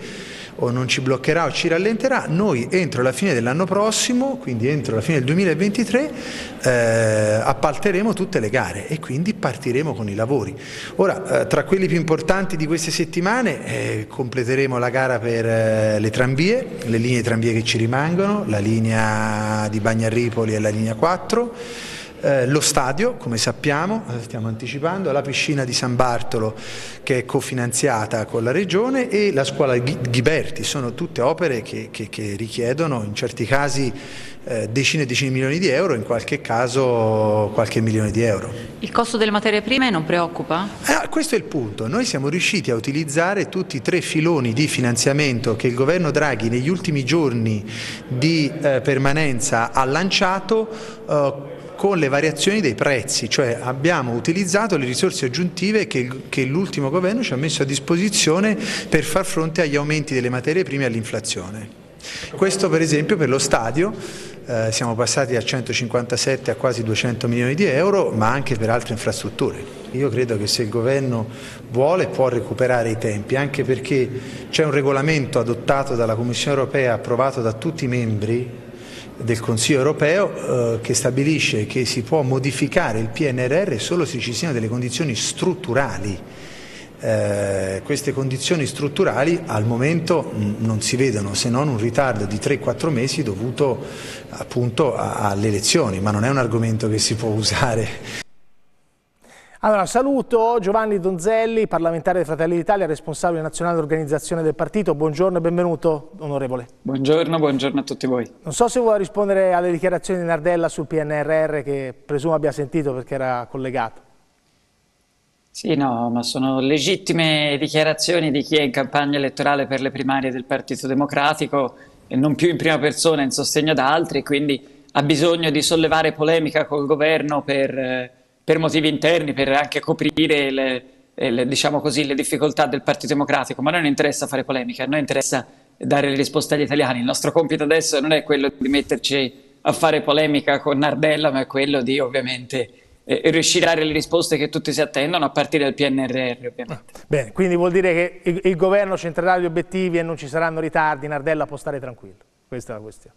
E: o non ci bloccherà o ci rallenterà, noi entro la fine dell'anno prossimo, quindi entro la fine del 2023, eh, appalteremo tutte le gare e quindi partiremo con i lavori. Ora, eh, tra quelli più importanti di queste settimane, eh, completeremo la gara per eh, le tranvie, le linee tranvie che ci rimangono, la linea di Bagnaripoli e la linea 4 eh, lo stadio, come sappiamo, eh, stiamo anticipando, la piscina di San Bartolo che è cofinanziata con la Regione e la scuola Ghiberti, sono tutte opere che, che, che richiedono in certi casi eh, decine e decine di milioni di euro, in qualche caso qualche milione di euro. Il
B: costo delle materie prime non preoccupa?
E: Eh, questo è il punto, noi siamo riusciti a utilizzare tutti i tre filoni di finanziamento che il governo Draghi negli ultimi giorni di eh, permanenza ha lanciato eh, con le variazioni dei prezzi, cioè abbiamo utilizzato le risorse aggiuntive che, l'ultimo governo ci ha messo a disposizione per far fronte agli aumenti delle materie prime e all'inflazione. Questo per esempio per lo stadio, eh, siamo passati da 157 a quasi 200 milioni di euro, ma anche per altre infrastrutture. Io credo che se il governo vuole può recuperare i tempi, anche perché c'è un regolamento adottato dalla Commissione europea, approvato da tutti i membri del Consiglio europeo eh, che stabilisce che si può modificare il PNRR solo se ci siano delle condizioni strutturali. Eh, queste condizioni strutturali al momento mh, mm, non si vedono se non un ritardo di 3-4 mesi dovuto appunto alle elezioni, ma non è un argomento che si può usare.
A: Allora, saluto Giovanni Donzelli, parlamentare dei Fratelli d'Italia, responsabile nazionale dell'organizzazione del partito. Buongiorno e benvenuto, onorevole.
F: Buongiorno, buongiorno a tutti voi.
A: Non so se vuole rispondere alle dichiarazioni di Nardella sul PNRR che presumo abbia sentito perché era collegato.
F: Sì, no, ma sono legittime dichiarazioni di chi è in campagna elettorale per le primarie del Partito Democratico e non più in prima persona in sostegno ad altri, quindi ha bisogno di sollevare polemica col governo per... Eh, per motivi interni, per anche coprire le, eh, le, diciamo così, le difficoltà del Partito Democratico, ma a noi non interessa fare polemica, a noi interessa dare le risposte agli italiani. Il nostro compito adesso non è quello di metterci a fare polemica con Nardella, ma è quello di ovviamente eh, riuscire a dare le risposte che tutti si attendono a partire dal PNRR ovviamente. Ah,
A: bene, quindi vuol dire che il, il governo centrerà gli obiettivi e non ci saranno ritardi, Nardella può stare tranquillo, questa è la questione.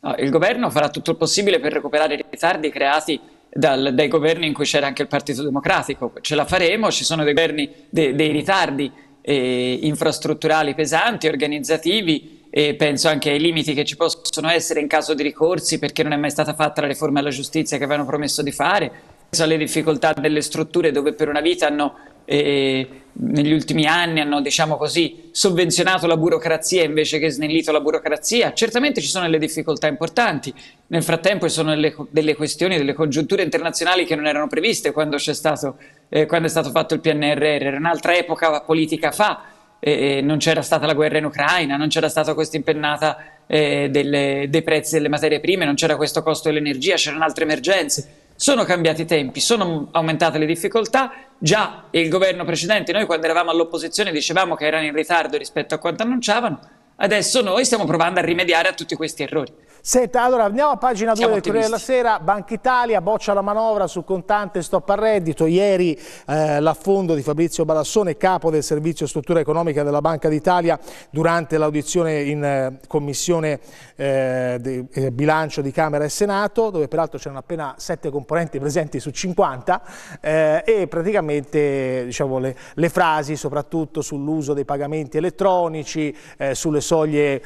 F: No, il governo farà tutto il possibile per recuperare i ritardi creati dal, dai governi in cui c'era anche il Partito Democratico. Ce la faremo, ci sono dei, governi, de, dei ritardi eh, infrastrutturali pesanti, organizzativi e penso anche ai limiti che ci possono essere in caso di ricorsi perché non è mai stata fatta la riforma alla giustizia che avevano promesso di fare, penso alle difficoltà delle strutture dove per una vita hanno eh, negli ultimi anni hanno, diciamo così, sovvenzionato la burocrazia invece che snellito la burocrazia. Certamente ci sono delle difficoltà importanti. Nel frattempo ci sono delle, delle questioni, delle congiunture internazionali che non erano previste quando, stato, eh, quando è stato fatto il PNRR. Era un'altra epoca politica fa. Eh, non c'era stata la guerra in Ucraina, non c'era stata questa impennata eh, delle, dei prezzi delle materie prime, non c'era questo costo dell'energia, c'erano altre emergenze. Sono cambiati i tempi, sono aumentate le difficoltà, già il governo precedente, noi quando eravamo all'opposizione dicevamo che erano in ritardo rispetto a quanto annunciavano, adesso noi stiamo provando a rimediare a tutti questi errori.
A: Senta, allora andiamo a pagina 2 del Corriere della Sera, Banca Italia boccia la manovra sul contante stop al reddito, ieri eh, l'affondo di Fabrizio Balassone, capo del servizio struttura economica della Banca d'Italia, durante l'audizione in eh, commissione eh, di, eh, bilancio di Camera e Senato, dove peraltro c'erano appena 7 componenti presenti su 50, eh, e praticamente diciamo, le, le, frasi soprattutto sull'uso dei pagamenti elettronici, eh, sulle soglie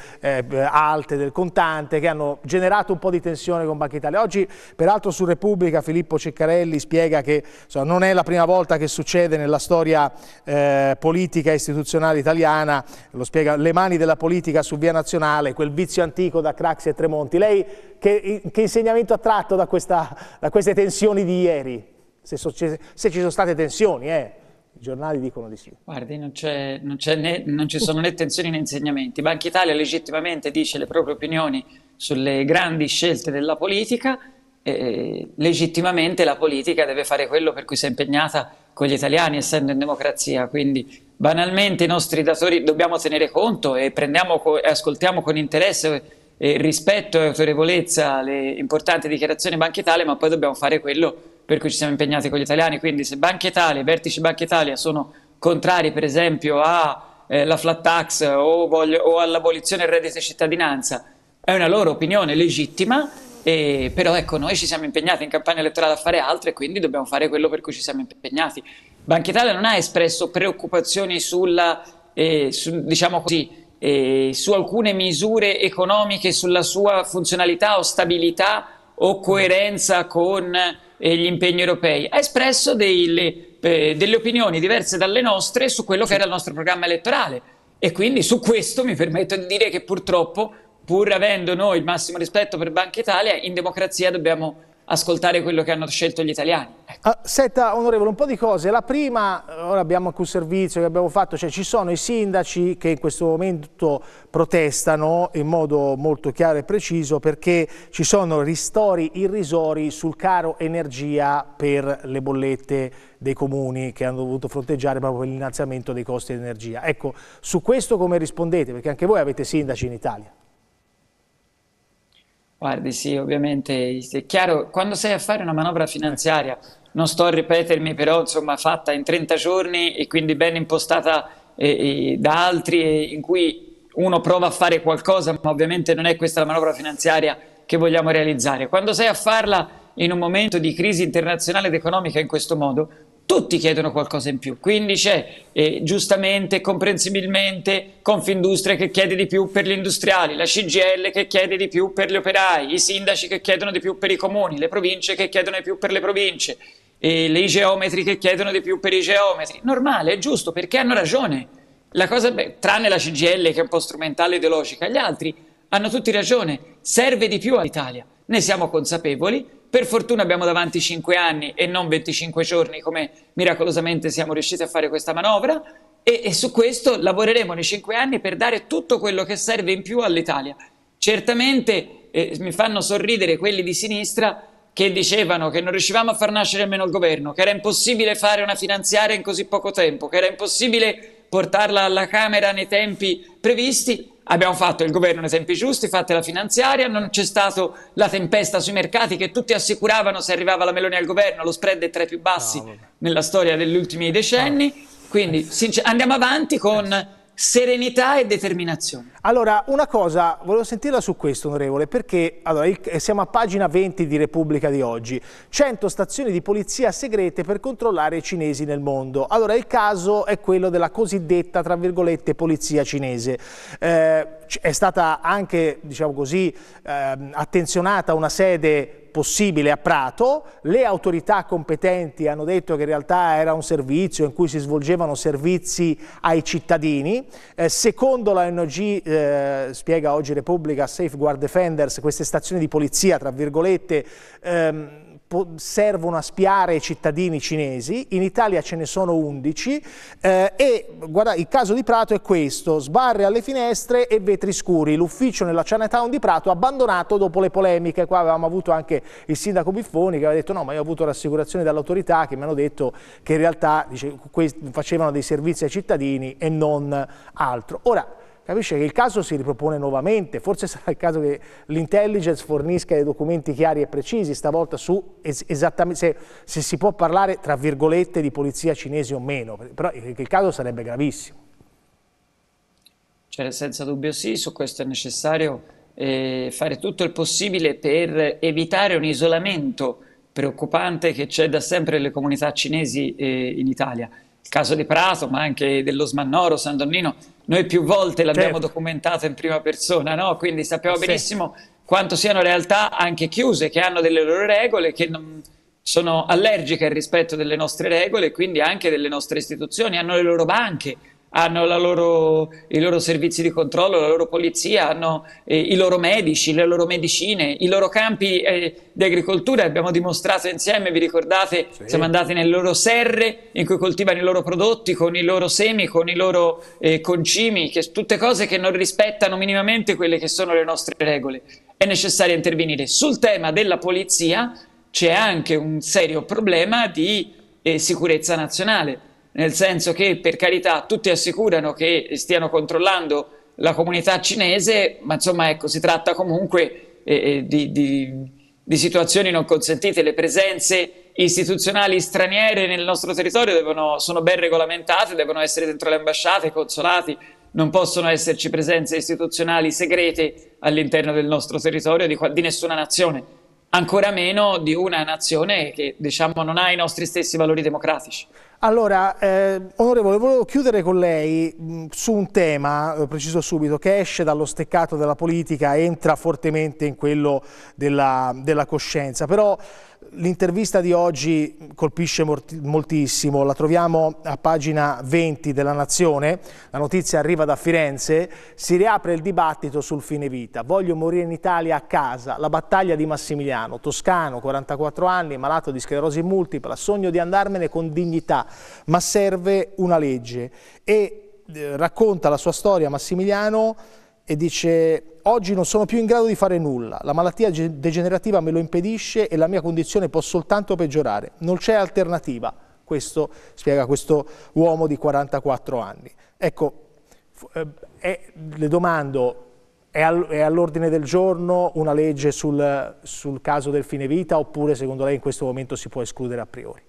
A: alte del contante che hanno hanno generato un po' di tensione con Banca Italia. Oggi, peraltro, su Repubblica Filippo Ceccarelli spiega che insomma, non è la prima volta che succede nella storia eh, politica istituzionale italiana, lo spiega, le mani della politica su via nazionale, quel vizio antico da Craxi e Tremonti. Lei che, che insegnamento ha tratto da, questa, da, queste tensioni di ieri? Se, so, se, ci sono state tensioni, eh? I giornali dicono di sì. Guardi,
F: non, non, né, non, ci sono né tensioni né insegnamenti. Banca Italia legittimamente dice le proprie opinioni sulle grandi scelte della politica, eh, legittimamente la politica deve fare quello per cui si è impegnata con gli italiani, essendo in democrazia. Quindi banalmente i nostri datori dobbiamo tenere conto e, co e ascoltiamo con interesse e rispetto e autorevolezza le importanti dichiarazioni Banca Italia, ma poi dobbiamo fare quello per cui ci siamo impegnati con gli italiani. Quindi se Banca Italia, i vertici Banca Italia sono contrari per esempio alla eh, flat tax o, o all'abolizione del reddito di cittadinanza, è una loro opinione legittima, e, però ecco, noi ci siamo impegnati in campagna elettorale a fare altro e quindi dobbiamo fare quello per cui ci siamo impegnati. Banca Italia non ha espresso preoccupazioni sulla, eh, su, diciamo così, eh, su alcune misure economiche, sulla sua funzionalità o stabilità o coerenza con eh, gli impegni europei. Ha espresso delle, eh, delle opinioni diverse dalle nostre su quello che era il nostro programma elettorale. E quindi su questo mi permetto di dire che purtroppo pur avendo noi il massimo rispetto per Banca Italia, in democrazia dobbiamo ascoltare quello che hanno scelto gli italiani.
A: Ecco. Ah, senta, onorevole, un po' di cose. La prima, eh, ora abbiamo anche un servizio che abbiamo fatto, cioè ci sono i sindaci che in questo momento protestano in modo molto chiaro e preciso perché ci sono ristori irrisori sul caro energia per le bollette dei comuni che hanno dovuto fronteggiare proprio l'innalzamento dei costi di energia. Ecco, su questo come rispondete? Perché anche voi avete sindaci in Italia.
F: Guardi, sì, ovviamente è chiaro, quando sei a fare una manovra finanziaria, non sto a ripetermi, però insomma fatta in 30 giorni e quindi ben impostata eh, eh, da altri, eh, in cui uno prova a fare qualcosa, ma ovviamente non è questa la manovra finanziaria che vogliamo realizzare. Quando sei a farla in un momento di crisi internazionale ed economica in questo modo, tutti chiedono qualcosa in più, quindi c'è eh, giustamente, comprensibilmente Confindustria che chiede di più per gli industriali, la CGL che chiede di più per gli operai, i sindaci che chiedono di più per i comuni, le province che chiedono di più per le province, eh, le geometri che chiedono di più per i geometri. Normale, è giusto, perché hanno ragione. La cosa, beh, tranne la CGL che è un po' strumentale ideologica, gli altri hanno tutti ragione, serve di più all'Italia, ne siamo consapevoli, per fortuna abbiamo davanti 5 anni e non 25 giorni come miracolosamente siamo riusciti a fare questa manovra e, e su questo lavoreremo nei 5 anni per dare tutto quello che serve in più all'Italia. Certamente eh, mi fanno sorridere quelli di sinistra che dicevano che non riuscivamo a far nascere almeno il governo, che era impossibile fare una finanziaria in così poco tempo, che era impossibile portarla alla Camera nei tempi previsti abbiamo fatto il governo nei tempi giusti, fatta la finanziaria, non c'è stata la tempesta sui mercati che tutti assicuravano se arrivava la Meloni al governo, lo spread è tra i più bassi no, ah, nella storia degli ultimi decenni, no. Ah. quindi andiamo avanti con serenità e determinazione.
A: Allora, una cosa, volevo sentirla su questo, onorevole, perché allora, il, eh, siamo a pagina 20 di Repubblica di oggi. 100 stazioni di polizia segrete per controllare i cinesi nel mondo. Allora, il caso è quello della cosiddetta, tra virgolette, polizia cinese. Eh, è stata anche, diciamo così, eh, attenzionata una sede possibile a Prato, le autorità competenti hanno detto che in realtà era un servizio in cui si svolgevano servizi ai cittadini, eh, secondo la ONG, eh, spiega oggi Repubblica Safeguard Defenders, queste stazioni di polizia, tra virgolette, ehm, servono a spiare i cittadini cinesi, in Italia ce ne sono 11 eh, e guarda, il caso di Prato è questo, sbarre alle finestre e vetri scuri, l'ufficio nella Chinatown di Prato abbandonato dopo le polemiche, qua avevamo avuto anche il sindaco Biffoni che aveva detto no ma io ho avuto rassicurazioni dall'autorità che mi hanno detto che in realtà dice, facevano dei servizi ai cittadini e non altro. Ora, Capisce che il caso si ripropone nuovamente, forse sarà il caso che l'intelligence fornisca dei documenti chiari e precisi, stavolta su es esattamente se, se, si può parlare tra virgolette di polizia cinese o meno, però il caso sarebbe gravissimo.
F: Cioè, senza dubbio sì, su questo è necessario eh, fare tutto il possibile per evitare un isolamento preoccupante che c'è da sempre nelle comunità cinesi eh, in Italia il caso di Prato, ma anche dello Smannoro, San Donnino, noi più volte l'abbiamo certo. documentato in prima persona, no? quindi sappiamo sì. benissimo quanto siano realtà anche chiuse, che hanno delle loro regole, che non, sono allergiche al rispetto delle nostre regole, quindi anche delle nostre istituzioni, hanno le loro banche, hanno loro, i loro servizi di controllo, la loro polizia, hanno eh, i loro medici, le loro medicine, i loro campi eh, di agricoltura. Abbiamo dimostrato insieme, vi ricordate, sì. siamo andati nelle loro serre in cui coltivano i loro prodotti, con i loro semi, con i loro eh, concimi, che, tutte cose che non rispettano minimamente quelle che sono le nostre regole. È necessario intervenire. Sul tema della polizia c'è anche un serio problema di eh, sicurezza nazionale nel senso che per carità tutti assicurano che stiano controllando la comunità cinese, ma insomma ecco, si tratta comunque eh, eh, di, di, di, situazioni non consentite, le presenze istituzionali straniere nel nostro territorio devono, sono ben regolamentate, devono essere dentro le ambasciate, i consolati, non possono esserci presenze istituzionali segrete all'interno del nostro territorio di, di nessuna nazione ancora meno di una nazione che diciamo, non ha i nostri stessi valori democratici.
A: Allora, eh, onorevole, volevo chiudere con lei mh, mm, su un tema, eh, preciso subito, che esce dallo steccato della politica, entra fortemente in quello della, della coscienza, però L'intervista di oggi colpisce moltissimo, la troviamo a pagina 20 della Nazione, la notizia arriva da Firenze, si riapre il dibattito sul fine vita, voglio morire in Italia a casa, la battaglia di Massimiliano, toscano, 44 anni, malato di sclerosi multipla, sogno di andarmene con dignità, ma serve una legge e eh, racconta la sua storia Massimiliano e dice oggi non sono più in grado di fare nulla, la malattia degenerativa me lo impedisce e la mia condizione può soltanto peggiorare, non c'è alternativa, questo spiega questo uomo di 44 anni. Ecco, eh, è, le domando, è, all'ordine del giorno una legge sul, sul caso del fine vita oppure secondo lei in questo momento si può escludere a priori?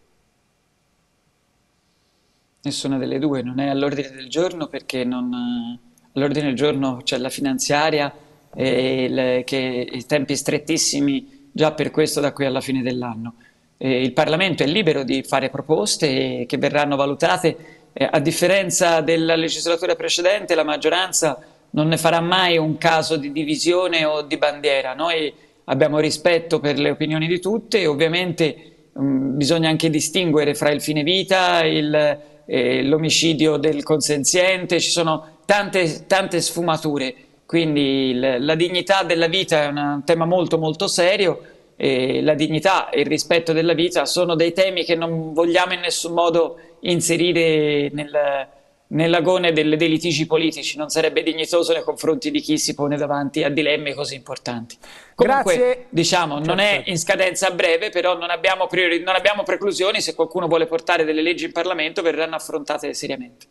A: Nessuna delle due, non è all'ordine
F: del giorno perché non all'ordine del giorno c'è cioè la finanziaria e il, che, i tempi strettissimi già per questo da qui alla fine dell'anno. Eh, il Parlamento è libero di fare proposte che verranno valutate, eh, a differenza della legislatura precedente la maggioranza non ne farà mai un caso di divisione o di bandiera, noi abbiamo rispetto per le opinioni di tutte e ovviamente mh, bisogna anche distinguere fra il fine vita, l'omicidio eh, del consenziente, ci sono tante, tante sfumature, quindi la, la dignità della vita è un tema molto molto serio e la dignità e il rispetto della vita sono dei temi che non vogliamo in nessun modo inserire nel, nell'agone del, dei litigi politici, non sarebbe dignitoso nei confronti di chi si pone davanti a dilemmi così importanti. Comunque, Grazie.
A: diciamo, non è
F: in scadenza breve, però non abbiamo, non abbiamo preclusioni, se qualcuno vuole portare delle leggi in Parlamento verranno affrontate seriamente.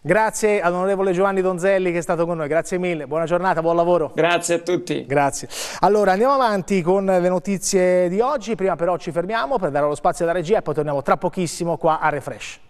A: Grazie all'onorevole Giovanni Donzelli che è stato con noi, grazie mille, buona giornata, buon lavoro. Grazie a tutti. Grazie. Allora andiamo avanti con le notizie di oggi, prima però ci fermiamo per dare lo spazio alla regia e poi torniamo tra pochissimo qua a Refresh.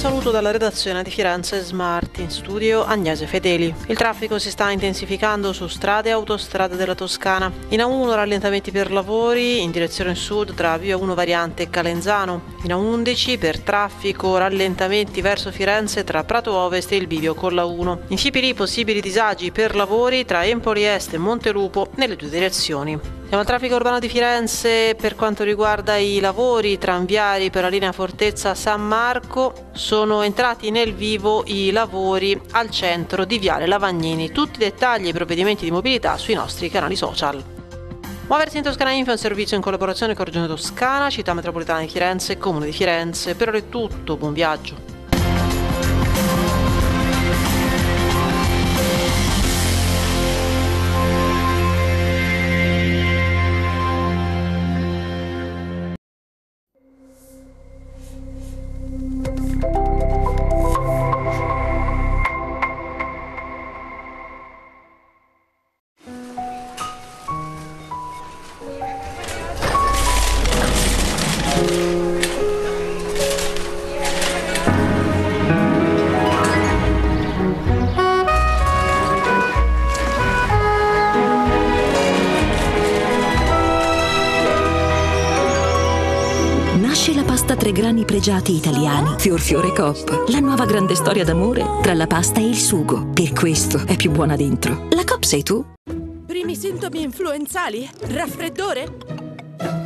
B: saluto dalla redazione di Firenze Smart, in studio Agnese Fedeli. Il traffico si sta intensificando su strade e autostrade della Toscana. In A1 rallentamenti per lavori in direzione sud tra Via 1 Variante e Calenzano. In A11 per traffico rallentamenti verso Firenze tra Prato Ovest e il Bivio con la 1. In Scipiri possibili disagi per lavori tra Empoli Est e Montelupo nelle due direzioni. Siamo al traffico urbano di Firenze per quanto riguarda i lavori tranviari per la linea Fortezza San Marco. Sono entrati nel vivo i lavori al centro di Viale Lavagnini. Tutti i dettagli e i provvedimenti di mobilità sui nostri canali social. Muoversi in Toscana Info è un servizio in collaborazione con Regione Toscana, Città Metropolitana di Firenze e Comune di Firenze. Per ora è tutto, buon viaggio.
C: pregiati italiani. Fior Coop, la nuova grande storia d'amore tra la pasta e il sugo. Per questo è più buona dentro. La Coop sei tu.
B: Primi sintomi influenzali? Raffreddore?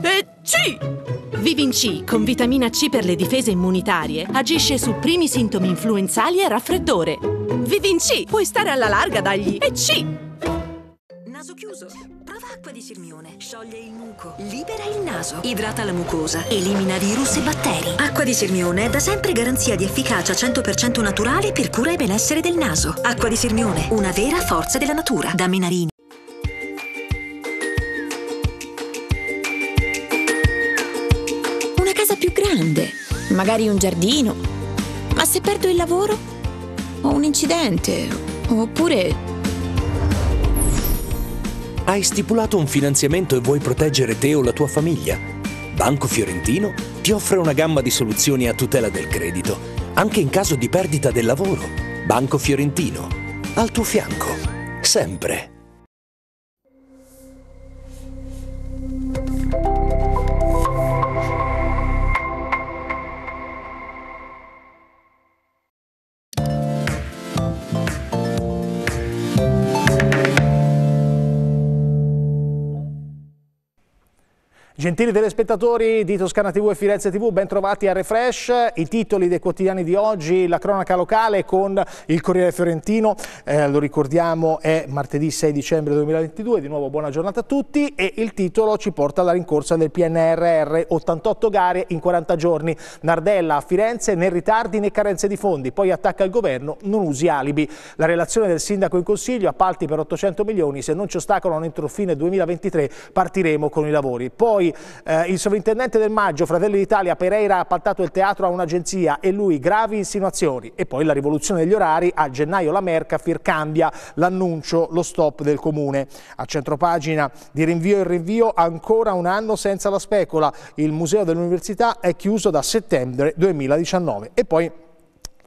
B: E eh, C! Vivin C con vitamina C per le difese immunitarie agisce su primi sintomi influenzali e raffreddore. Vivin C, puoi stare alla larga dagli E C!
C: Naso chiuso. Zuppa di Sirmione. Scioglie il muco, libera il naso, idrata la mucosa, elimina virus e batteri. Acqua di Sirmione è da sempre garanzia di efficacia 100% naturale per cura e benessere del naso. Acqua di Sirmione, una vera forza della natura. Da Menarini. Una casa più grande, magari un giardino. Ma se perdo il lavoro? Ho un incidente, oppure
D: hai stipulato un finanziamento e vuoi proteggere te o la tua famiglia? Banco Fiorentino ti offre una gamma di soluzioni a tutela del credito, anche in caso di perdita del lavoro. Banco Fiorentino, al tuo fianco, sempre.
A: Gentili telespettatori di Toscana TV e Firenze TV, bentrovati a Refresh. I titoli dei quotidiani di oggi, la cronaca locale con il Corriere Fiorentino, eh, lo ricordiamo è martedì 6 dicembre 2022, di nuovo buona giornata a tutti e il titolo ci porta alla rincorsa del PNRR, 88 gare in 40 giorni. Nardella a Firenze, né ritardi né carenze di fondi, poi attacca il governo, non usi alibi. La relazione del sindaco in consiglio, appalti per 800 milioni, se non ci ostacolano entro fine 2023 partiremo con i lavori. Poi eh, il sovrintendente del Maggio, Fratelli d'Italia, Pereira ha appaltato il teatro a un'agenzia e lui gravi insinuazioni. E poi la rivoluzione degli orari, a gennaio la Mercafir cambia l'annuncio, lo stop del comune. A centropagina di rinvio in rinvio ancora un anno senza la specola. Il museo dell'università è chiuso da settembre 2019. E poi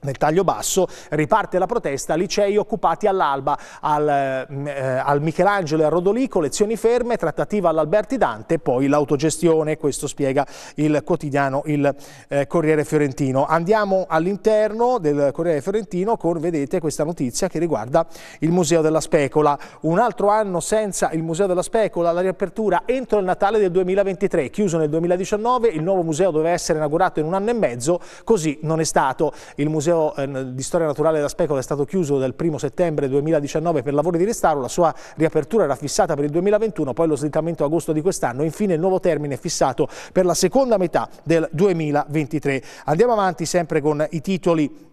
A: nel taglio basso riparte la protesta, licei occupati all'alba, al, mm, eh, al, Michelangelo e a Rodolì, lezioni ferme, trattativa all'Alberti Dante, poi l'autogestione, questo spiega il quotidiano Il eh, Corriere Fiorentino. Andiamo all'interno del Corriere Fiorentino con, vedete, questa notizia che riguarda il Museo della Specola. Un altro anno senza il Museo della Specola, la riapertura entro il Natale del 2023, chiuso nel 2019, il nuovo museo doveva essere inaugurato in un anno e mezzo, così non è stato. Il museo Museo ehm, di Storia Naturale della Specola è stato chiuso dal 1 settembre 2019 per lavori di restauro, la sua riapertura era fissata per il 2021, poi lo slittamento a agosto di quest'anno e infine il nuovo termine è fissato per la seconda metà del 2023. Andiamo avanti sempre con i titoli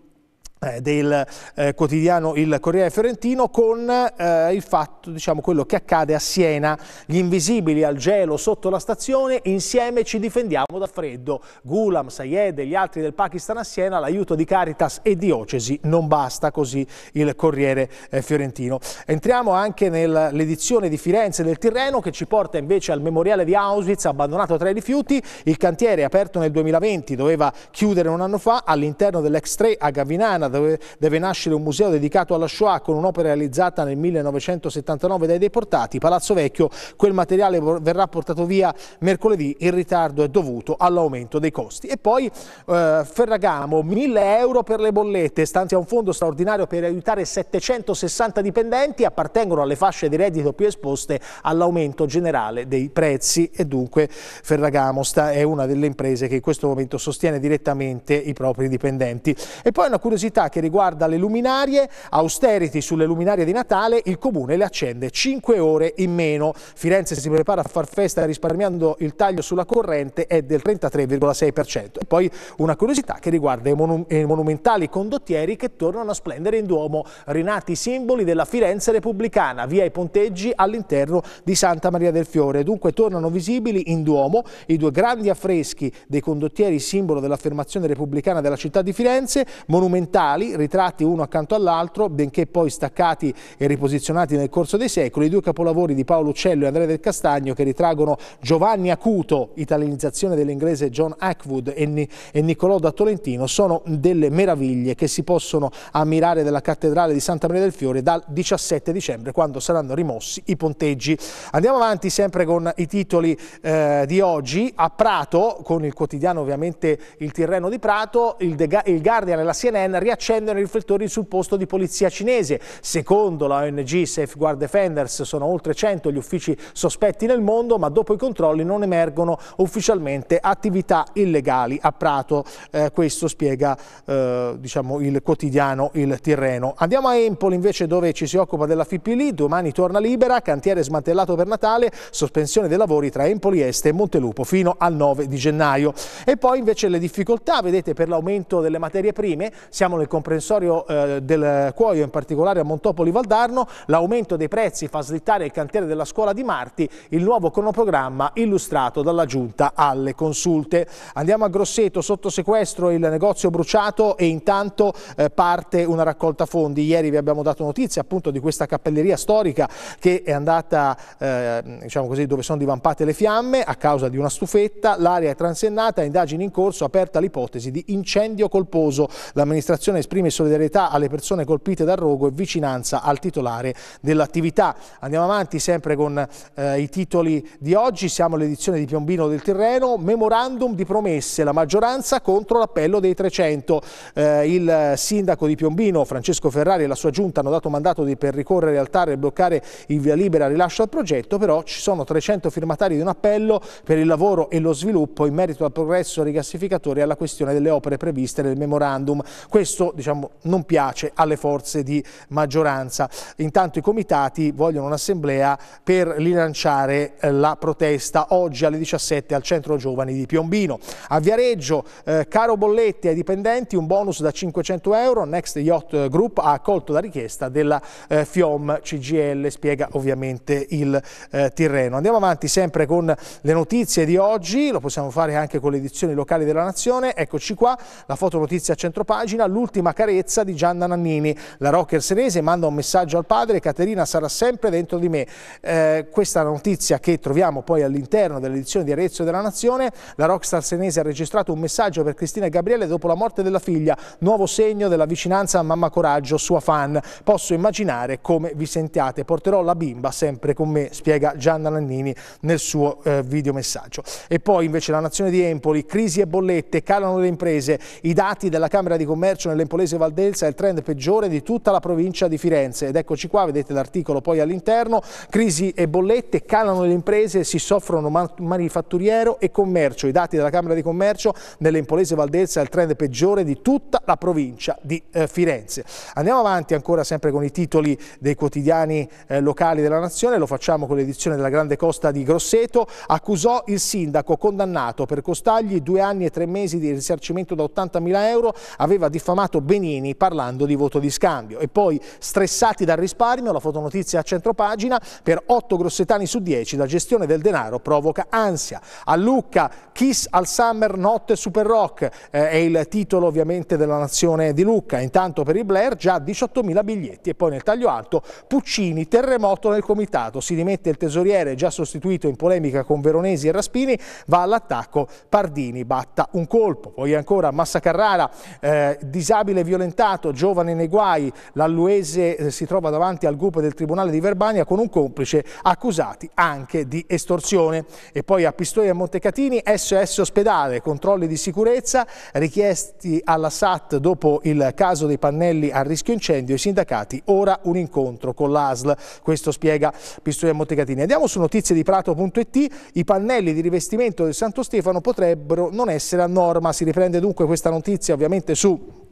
A: eh, del eh, quotidiano Il Corriere Fiorentino con eh, il fatto, diciamo, quello che accade a Siena, gli invisibili al gelo sotto la stazione, insieme ci difendiamo da freddo. Gulam, Sayed e gli altri del Pakistan a Siena, l'aiuto di Caritas e Diocesi non basta, così il Corriere eh, Fiorentino. Entriamo anche nell'edizione di Firenze del Tirreno che ci porta invece al memoriale di Auschwitz abbandonato tra i rifiuti, il cantiere aperto nel 2020 doveva chiudere un anno fa all'interno dell'ex 3 a Gavinana dove deve nascere un museo dedicato alla Shoah con un'opera realizzata nel 1979 dai deportati. Palazzo Vecchio, quel materiale verrà portato via mercoledì, il ritardo è dovuto all'aumento dei costi. E poi eh, Ferragamo, 1000 euro per le bollette, stanzia un fondo straordinario per aiutare 760 dipendenti, appartengono alle fasce di reddito più esposte all'aumento generale dei prezzi e dunque Ferragamo è una delle imprese che in questo momento sostiene direttamente i propri dipendenti. E poi una curiosità novità che riguarda le luminarie, austerity sulle luminarie di Natale, il Comune le accende 5 ore in meno. Firenze si prepara a far festa risparmiando il taglio sulla corrente è del 33,6%. E poi una curiosità che riguarda i, monu i monumentali condottieri che tornano a splendere in Duomo, rinati simboli della Firenze repubblicana, via i ponteggi all'interno di Santa Maria del Fiore. Dunque tornano visibili in Duomo i due grandi affreschi dei condottieri simbolo dell'affermazione repubblicana della città di Firenze, monumentali verticali, ritratti uno accanto all'altro, benché poi staccati e riposizionati nel corso dei secoli, i due capolavori di Paolo Uccello e Andrea del Castagno che ritraggono Giovanni Acuto, italianizzazione dell'inglese John Ackwood e, e Niccolò da Tolentino, sono delle meraviglie che si possono ammirare della cattedrale di Santa Maria del Fiore dal 17 dicembre, quando saranno rimossi i ponteggi. Andiamo avanti sempre con i titoli eh, di oggi. A Prato, con il quotidiano ovviamente il Tirreno di Prato, il, il Guardian e la CNN riescono riaccendono i riflettori sul posto di polizia cinese. Secondo la ONG Safeguard Defenders sono oltre 100 gli uffici sospetti nel mondo, ma dopo i controlli non emergono ufficialmente attività illegali a Prato. Eh, questo spiega eh, diciamo, il quotidiano Il Tirreno. Andiamo a Empoli invece dove ci si occupa della FIPLI, domani torna libera, cantiere smantellato per Natale, sospensione dei lavori tra Empoli Est e Montelupo fino al 9 di gennaio. E poi invece le difficoltà, vedete, per l'aumento delle materie prime, siamo nel il comprensorio eh, del Cuoio, in particolare a Montopoli Valdarno, l'aumento dei prezzi fa slittare il cantiere della scuola di Marti, il nuovo cronoprogramma illustrato dalla giunta alle consulte. Andiamo a Grosseto, sotto sequestro il negozio bruciato e intanto eh, parte una raccolta fondi. Ieri vi abbiamo dato notizia appunto di questa cappelleria storica che è andata, eh, diciamo così, dove sono divampate le fiamme a causa di una stufetta, l'area è transennata, indagini in corso, aperta l'ipotesi di incendio colposo. L'amministrazione associazione esprime solidarietà alle persone colpite dal rogo e vicinanza al titolare dell'attività. Andiamo avanti sempre con eh, i titoli di oggi, siamo all'edizione di Piombino del Tirreno, memorandum di promesse, la maggioranza contro l'appello dei 300. Eh, il sindaco di Piombino, Francesco Ferrari e la sua giunta hanno dato mandato di, per ricorrere al TAR e bloccare il via libera rilascio al progetto, però ci sono 300 firmatari di un appello per il lavoro e lo sviluppo in merito al progresso rigassificatore e alla questione delle opere previste nel memorandum. Questo questo diciamo, non piace alle forze di maggioranza. Intanto i comitati vogliono un'assemblea per rilanciare eh, la protesta oggi alle 17 al Centro Giovani di Piombino. A Viareggio, eh, caro Bolletti ai dipendenti, un bonus da 500 euro, Next Yacht Group ha accolto la richiesta della eh, FIOM CGL, spiega ovviamente il eh, Tirreno. Andiamo avanti sempre con le notizie di oggi, lo possiamo fare anche con le edizioni locali della Nazione, eccoci qua, la fotonotizia a centro pagina, l'ultima l'ultima carezza di Gianna Nannini. La rocker senese manda un messaggio al padre, Caterina sarà sempre dentro di me. Eh, questa notizia che troviamo poi all'interno dell'edizione di Arezzo della Nazione. La rockstar senese ha registrato un messaggio per Cristina e Gabriele dopo la morte della figlia, nuovo segno della vicinanza a Mamma Coraggio, sua fan. Posso immaginare come vi sentiate, porterò la bimba sempre con me, spiega Gianna Nannini nel suo eh, videomessaggio. E poi invece la Nazione di Empoli, crisi e bollette, calano le imprese, i dati della Camera di Commercio nelle l'Empolese Valdelsa è il trend peggiore di tutta la provincia di Firenze ed eccoci qua, vedete l'articolo poi all'interno, crisi e bollette, calano le imprese, si soffrono manifatturiero e commercio, i dati della Camera di Commercio dell'Empolese Valdelsa è il trend peggiore di tutta la provincia di eh, Firenze. Andiamo avanti ancora sempre con i titoli dei quotidiani eh, locali della nazione, lo facciamo con l'edizione della Grande Costa di Grosseto, accusò il sindaco condannato per costagli due anni e tre mesi di risarcimento da 80.000 euro, aveva diffamato fatto Benini parlando di voto di scambio. E poi stressati dal risparmio, la fotonotizia a centropagina, per 8 grossetani su 10 la gestione del denaro provoca ansia. A Lucca, Kiss al Summer Notte Super Rock eh, è il titolo ovviamente della nazione di Lucca. Intanto per il Blair già 18.000 biglietti e poi nel taglio alto Puccini, terremoto nel comitato. Si dimette il tesoriere già sostituito in polemica con Veronesi e Raspini, va all'attacco Pardini, batta un colpo. Poi ancora Massa Carrara, eh, disabile Stabile violentato, giovane nei guai, l'alluese eh, si trova davanti al gruppo del Tribunale di Verbania con un complice accusati anche di estorsione. E poi a Pistoia e Montecatini SOS ospedale, controlli di sicurezza richiesti alla SAT dopo il caso dei pannelli a rischio incendio, i sindacati ora un incontro con l'ASL. Questo spiega Pistoia e Montecatini. Andiamo su notizie di Prato.it, i pannelli di rivestimento del Santo Stefano potrebbero non essere a norma, si riprende dunque questa notizia ovviamente su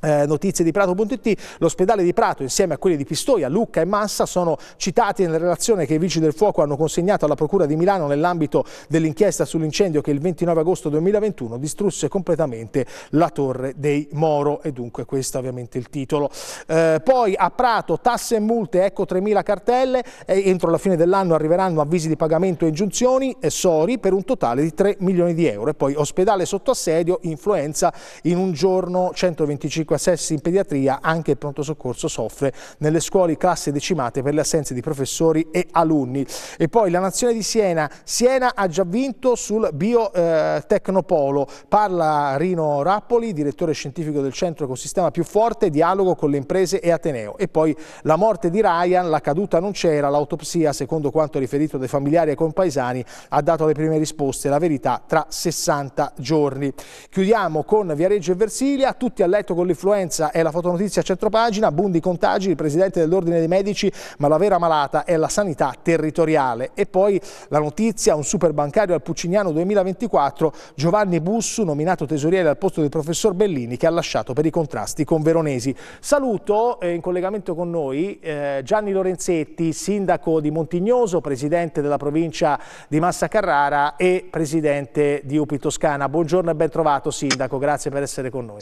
A: eh, notizie di Prato.it, l'ospedale di Prato insieme a quelli di Pistoia, Lucca e Massa sono citati nella relazione che i Vigili del Fuoco hanno consegnato alla Procura di Milano nell'ambito dell'inchiesta sull'incendio che il 29 agosto 2021 distrusse completamente la Torre dei Moro e dunque questo è ovviamente il titolo. Eh, poi a Prato tasse e multe, ecco 3.000 cartelle, eh, entro la fine dell'anno arriveranno avvisi di pagamento e ingiunzioni e sori per un totale di 3 milioni di euro e poi ospedale sotto assedio, influenza in un giorno 125 5 assessi in pediatria, anche il pronto soccorso soffre nelle scuole classi decimate per le assenze di professori e alunni. E poi la nazione di Siena, Siena ha già vinto sul biotecnopolo, parla Rino Rappoli, direttore scientifico del centro ecosistema più forte, dialogo con le imprese e Ateneo. E poi la morte di Ryan, la caduta non c'era, l'autopsia secondo quanto riferito dai familiari e compaesani ha dato le prime risposte, la verità tra 60 giorni. Chiudiamo con Viareggio e Versilia, tutti a letto con le l'influenza è la fotonotizia a centropagina, Bundi contagi, il presidente dell'Ordine dei Medici, ma la vera malata è la sanità territoriale. E poi la notizia, un super bancario al Puccignano 2024, Giovanni Bussu, nominato tesoriere al posto del professor Bellini, che ha lasciato per i contrasti con Veronesi. Saluto eh, in collegamento con noi eh, Gianni Lorenzetti, sindaco di Montignoso, presidente della provincia di Massa Carrara e presidente di UPI Toscana. Buongiorno e ben trovato sindaco, grazie per essere con noi.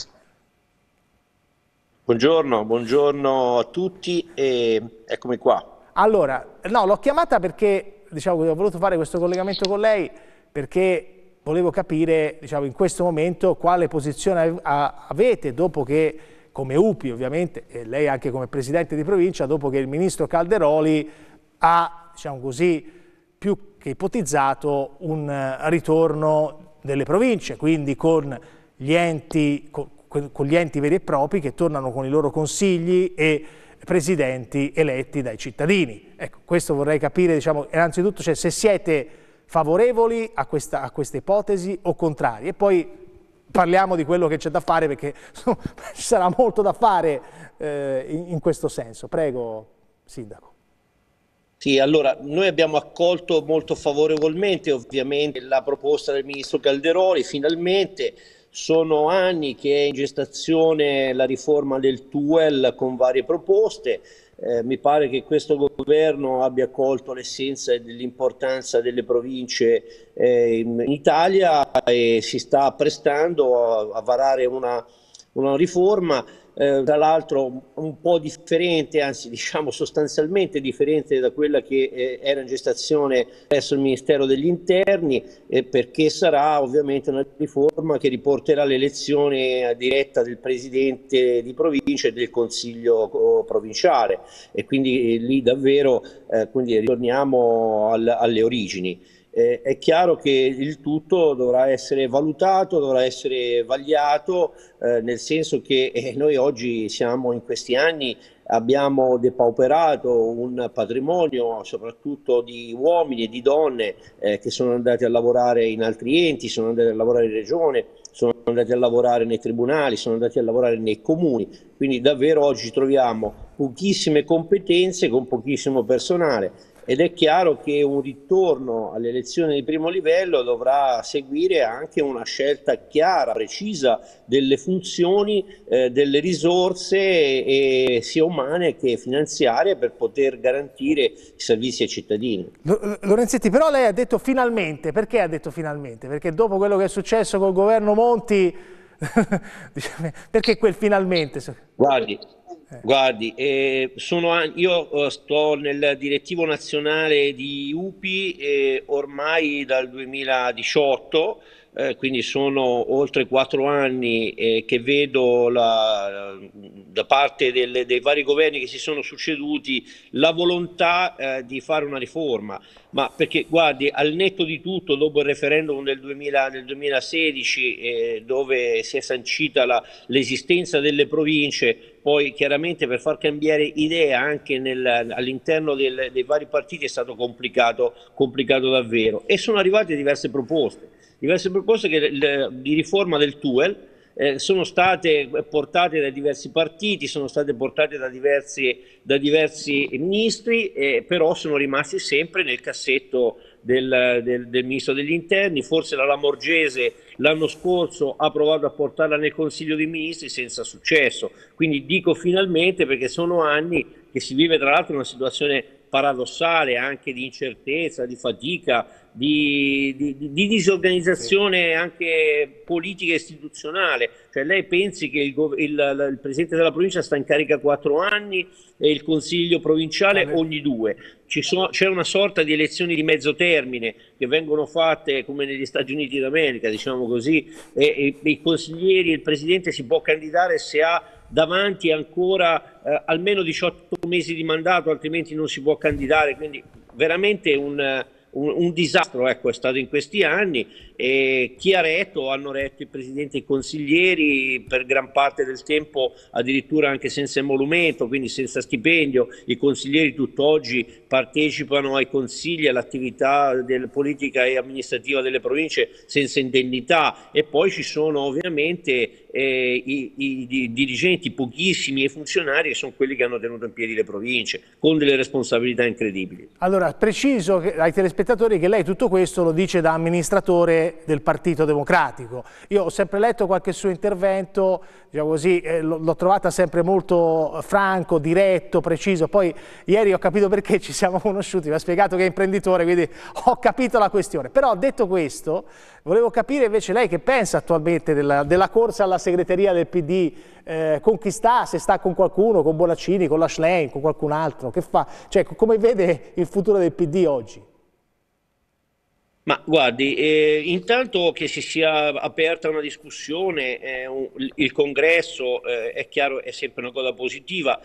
G: Buongiorno, buongiorno a tutti e eccomi qua.
A: Allora, no, l'ho chiamata perché diciamo, ho voluto fare questo collegamento con lei perché volevo capire diciamo, in questo momento quale posizione avete dopo che, come UPI ovviamente, e lei anche come Presidente di provincia, dopo che il Ministro Calderoli ha, diciamo così, più che ipotizzato un eh, ritorno delle province, quindi con gli enti, con con gli enti veri e propri che tornano con i loro consigli e presidenti eletti dai cittadini. Ecco, questo vorrei capire, diciamo, innanzitutto cioè, se siete favorevoli a questa, a questa ipotesi o contrari. E poi parliamo di quello che c'è da fare perché insomma, [LAUGHS] ci sarà molto da fare eh, in, in questo senso. Prego,
G: Sindaco. Sì, allora noi abbiamo accolto molto favorevolmente ovviamente la proposta del ministro Calderoni, finalmente sono anni che è in gestazione la riforma del TUEL con varie proposte. Eh, mi pare che questo governo abbia colto l'essenza dell'importanza delle province eh, in, in, Italia e si sta prestando a, a varare una, una riforma eh, tra l'altro un po' differente, anzi diciamo sostanzialmente differente da quella che eh, era in gestazione presso il Ministero degli Interni, eh, perché sarà ovviamente una riforma che riporterà l'elezione diretta del Presidente di provincia e del Consiglio eh, provinciale e quindi eh, lì davvero eh, quindi ritorniamo al, alle origini. Eh, è chiaro che il tutto dovrà essere valutato, dovrà essere vagliato, eh, nel senso che eh, noi oggi siamo in questi anni abbiamo depauperato un patrimonio soprattutto di uomini e di donne eh, che sono andati a lavorare in altri enti, sono andati a lavorare in regione, sono andati a lavorare nei tribunali, sono andati a lavorare nei comuni, quindi davvero oggi troviamo pochissime competenze con pochissimo personale ed è chiaro che un ritorno alle elezioni di primo livello dovrà seguire anche una scelta chiara, precisa delle funzioni, eh, delle risorse eh, sia umane che finanziarie per poter garantire i servizi ai cittadini.
A: Eh, Lorenzetti, però lei ha detto finalmente, perché ha detto finalmente? Perché dopo quello che è successo col governo Monti [LAUGHS] Perché quel finalmente?
G: Guardi, eh. guardi eh, anche, io eh, sto nel direttivo nazionale di UPI eh, ormai dal 2018 eh, quindi sono oltre quattro anni eh, che vedo la, da parte delle, dei vari governi che si sono succeduti la volontà eh, di fare una riforma, ma perché guardi al netto di tutto dopo il referendum del, 2000, del 2016 eh, dove si è sancita la, l'esistenza delle province, poi chiaramente per far cambiare idea anche nel, all'interno del, dei vari partiti è stato complicato, complicato davvero e sono arrivate diverse proposte diverse proposte che, le, di riforma del TUEL eh, sono state portate da diversi partiti, sono state portate da diversi, da diversi ministri, eh, però sono rimasti sempre nel cassetto del, del, del ministro degli interni. Forse la Lamorgese l'anno scorso ha provato a portarla nel Consiglio dei Ministri senza successo. Quindi dico finalmente perché sono anni che si vive tra l'altro una situazione paradossale anche di incertezza, di fatica, di, di, di disorganizzazione anche politica e istituzionale. Cioè lei pensi che il, il, il, presidente della provincia sta in carica quattro anni e il consiglio provinciale ogni due. So, c'è una sorta di elezioni di mezzo termine che vengono fatte come negli Stati Uniti d'America, diciamo così, e, e, i consiglieri e il presidente si può candidare se ha davanti ancora eh, almeno 18 mesi di mandato, altrimenti non si può candidare. Quindi veramente un un, un disastro ecco, è stato in questi anni e chi ha retto hanno retto i presidenti e i consiglieri per gran parte del tempo addirittura anche senza emolumento, quindi senza stipendio. I consiglieri tutt'oggi partecipano ai consigli, all'attività politica e amministrativa delle province senza indennità e poi ci sono ovviamente eh, i, i, i, dirigenti pochissimi e funzionari che sono quelli che hanno tenuto in piedi le province con delle responsabilità incredibili.
A: Allora, preciso ai telespettatori che lei tutto questo lo dice da amministratore del Partito Democratico. Io ho sempre letto qualche suo intervento, diciamo così, eh, l'ho trovata sempre molto franco, diretto, preciso. Poi ieri ho capito perché ci siamo conosciuti, mi ha spiegato che è imprenditore, quindi [LAUGHS] ho capito la questione. Però detto questo, volevo capire invece lei che pensa attualmente della, della corsa alla segreteria del PD, eh, con chi sta, se sta con qualcuno, con Bonaccini, con la Schlein, con qualcun altro, che fa? Cioè, come vede il futuro del PD oggi?
G: Ma guardi, eh, intanto che si sia aperta una discussione, eh, un, il congresso eh, è chiaro è sempre una cosa positiva.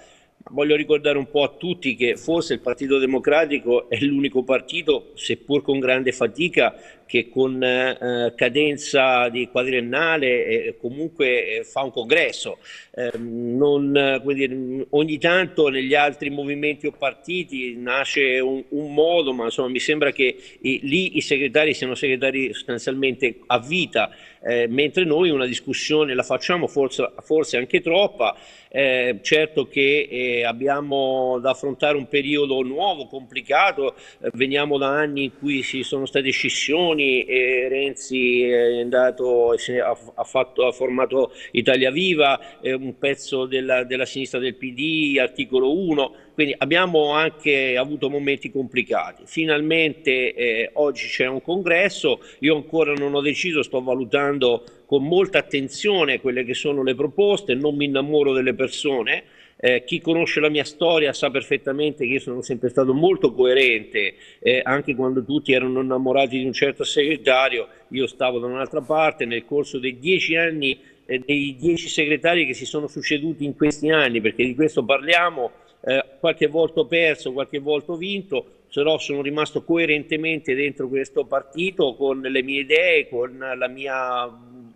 G: Voglio ricordare un po' a tutti che forse il Partito Democratico è l'unico partito, seppur con grande fatica, che con eh, cadenza di quadriennale eh, comunque eh, fa un congresso. Ehm, non, dire, ogni tanto negli altri movimenti o partiti nasce un, un modo, ma insomma, mi sembra che i, eh, lì i segretari siano segretari sostanzialmente a vita, eh, mentre noi una discussione la facciamo forse, forse anche troppa. Eh, certo che abbiamo da affrontare un periodo nuovo, complicato, veniamo da anni in cui ci sono state scissioni, elezioni eh, Renzi è andato, ha, ha, fatto, ha, formato Italia Viva, eh, un pezzo della, della sinistra del PD, articolo 1, quindi abbiamo anche avuto momenti complicati. Finalmente eh, oggi c'è un congresso, io ancora non ho deciso, sto valutando con molta attenzione quelle che sono le proposte, non mi innamoro delle persone, eh, chi conosce la mia storia sa perfettamente che io sono sempre stato molto coerente, eh, anche quando tutti erano innamorati di un certo segretario, io stavo da un'altra parte, nel corso dei dieci anni, eh, dei dieci segretari che si sono succeduti in questi anni, perché di questo parliamo, eh, qualche volta ho perso, qualche volta ho vinto, però sono rimasto coerentemente dentro questo partito con le mie idee, con la mia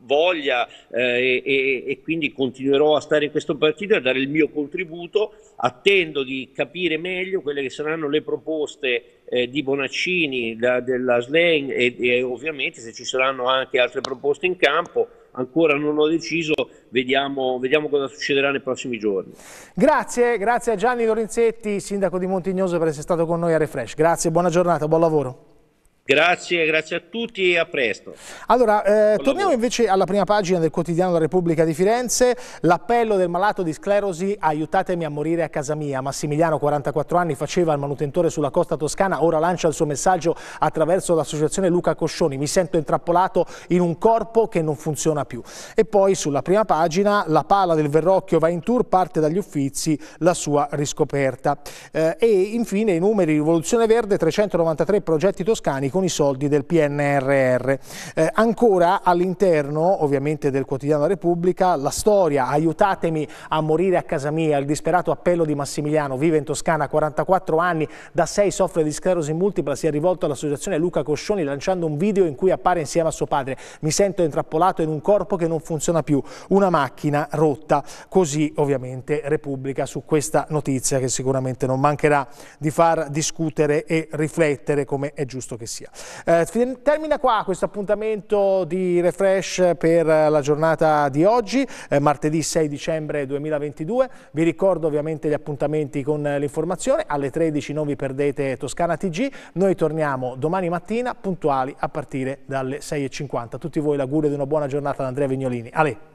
G: voglia eh, e, e, quindi continuerò a stare in questo partito e a dare il mio contributo. Attendo di capire meglio quelle che saranno le proposte eh, di Bonaccini, da, della SLEN e, e ovviamente se ci saranno anche altre proposte in campo ancora non ho deciso, vediamo, vediamo, cosa succederà nei prossimi giorni.
A: Grazie, grazie a Gianni Lorenzetti, sindaco di Montignoso per essere stato con noi a Refresh. Grazie, buona giornata, buon lavoro.
G: Grazie, grazie a tutti e a presto.
A: Allora, eh, torniamo lavoro. invece alla prima pagina del quotidiano La Repubblica di Firenze. L'appello del malato di sclerosi, aiutatemi a morire a casa mia. Massimiliano, 44 anni, faceva il manutentore sulla costa toscana, ora lancia il suo messaggio attraverso l'associazione Luca Coscioni. Mi sento intrappolato in un corpo che non funziona più. E poi sulla prima pagina, la pala del Verrocchio va in tour, parte dagli uffizi, la sua riscoperta. Eh, e infine i numeri Rivoluzione Verde, 393 progetti toscani con con i soldi del PNRR. Eh, ancora all'interno ovviamente del quotidiano Repubblica la storia aiutatemi a morire a casa mia, il disperato appello di Massimiliano, vive in Toscana, 44 anni, da 6 soffre di sclerosi multipla, si è rivolto all'associazione Luca Coscioni lanciando un video in cui appare insieme a suo padre, mi sento intrappolato in un corpo che non funziona più, una macchina rotta, così ovviamente Repubblica su questa notizia che sicuramente non mancherà di far discutere e riflettere come è giusto che sia. Eh, termina qua questo appuntamento di refresh per la giornata di oggi, eh, martedì 6 dicembre 2022. Vi ricordo ovviamente gli appuntamenti con l'informazione. Alle 13 non vi perdete Toscana TG. Noi torniamo domani mattina puntuali a partire dalle 6.50. A tutti voi l'augurio di una buona giornata da Andrea Vignolini. Ale.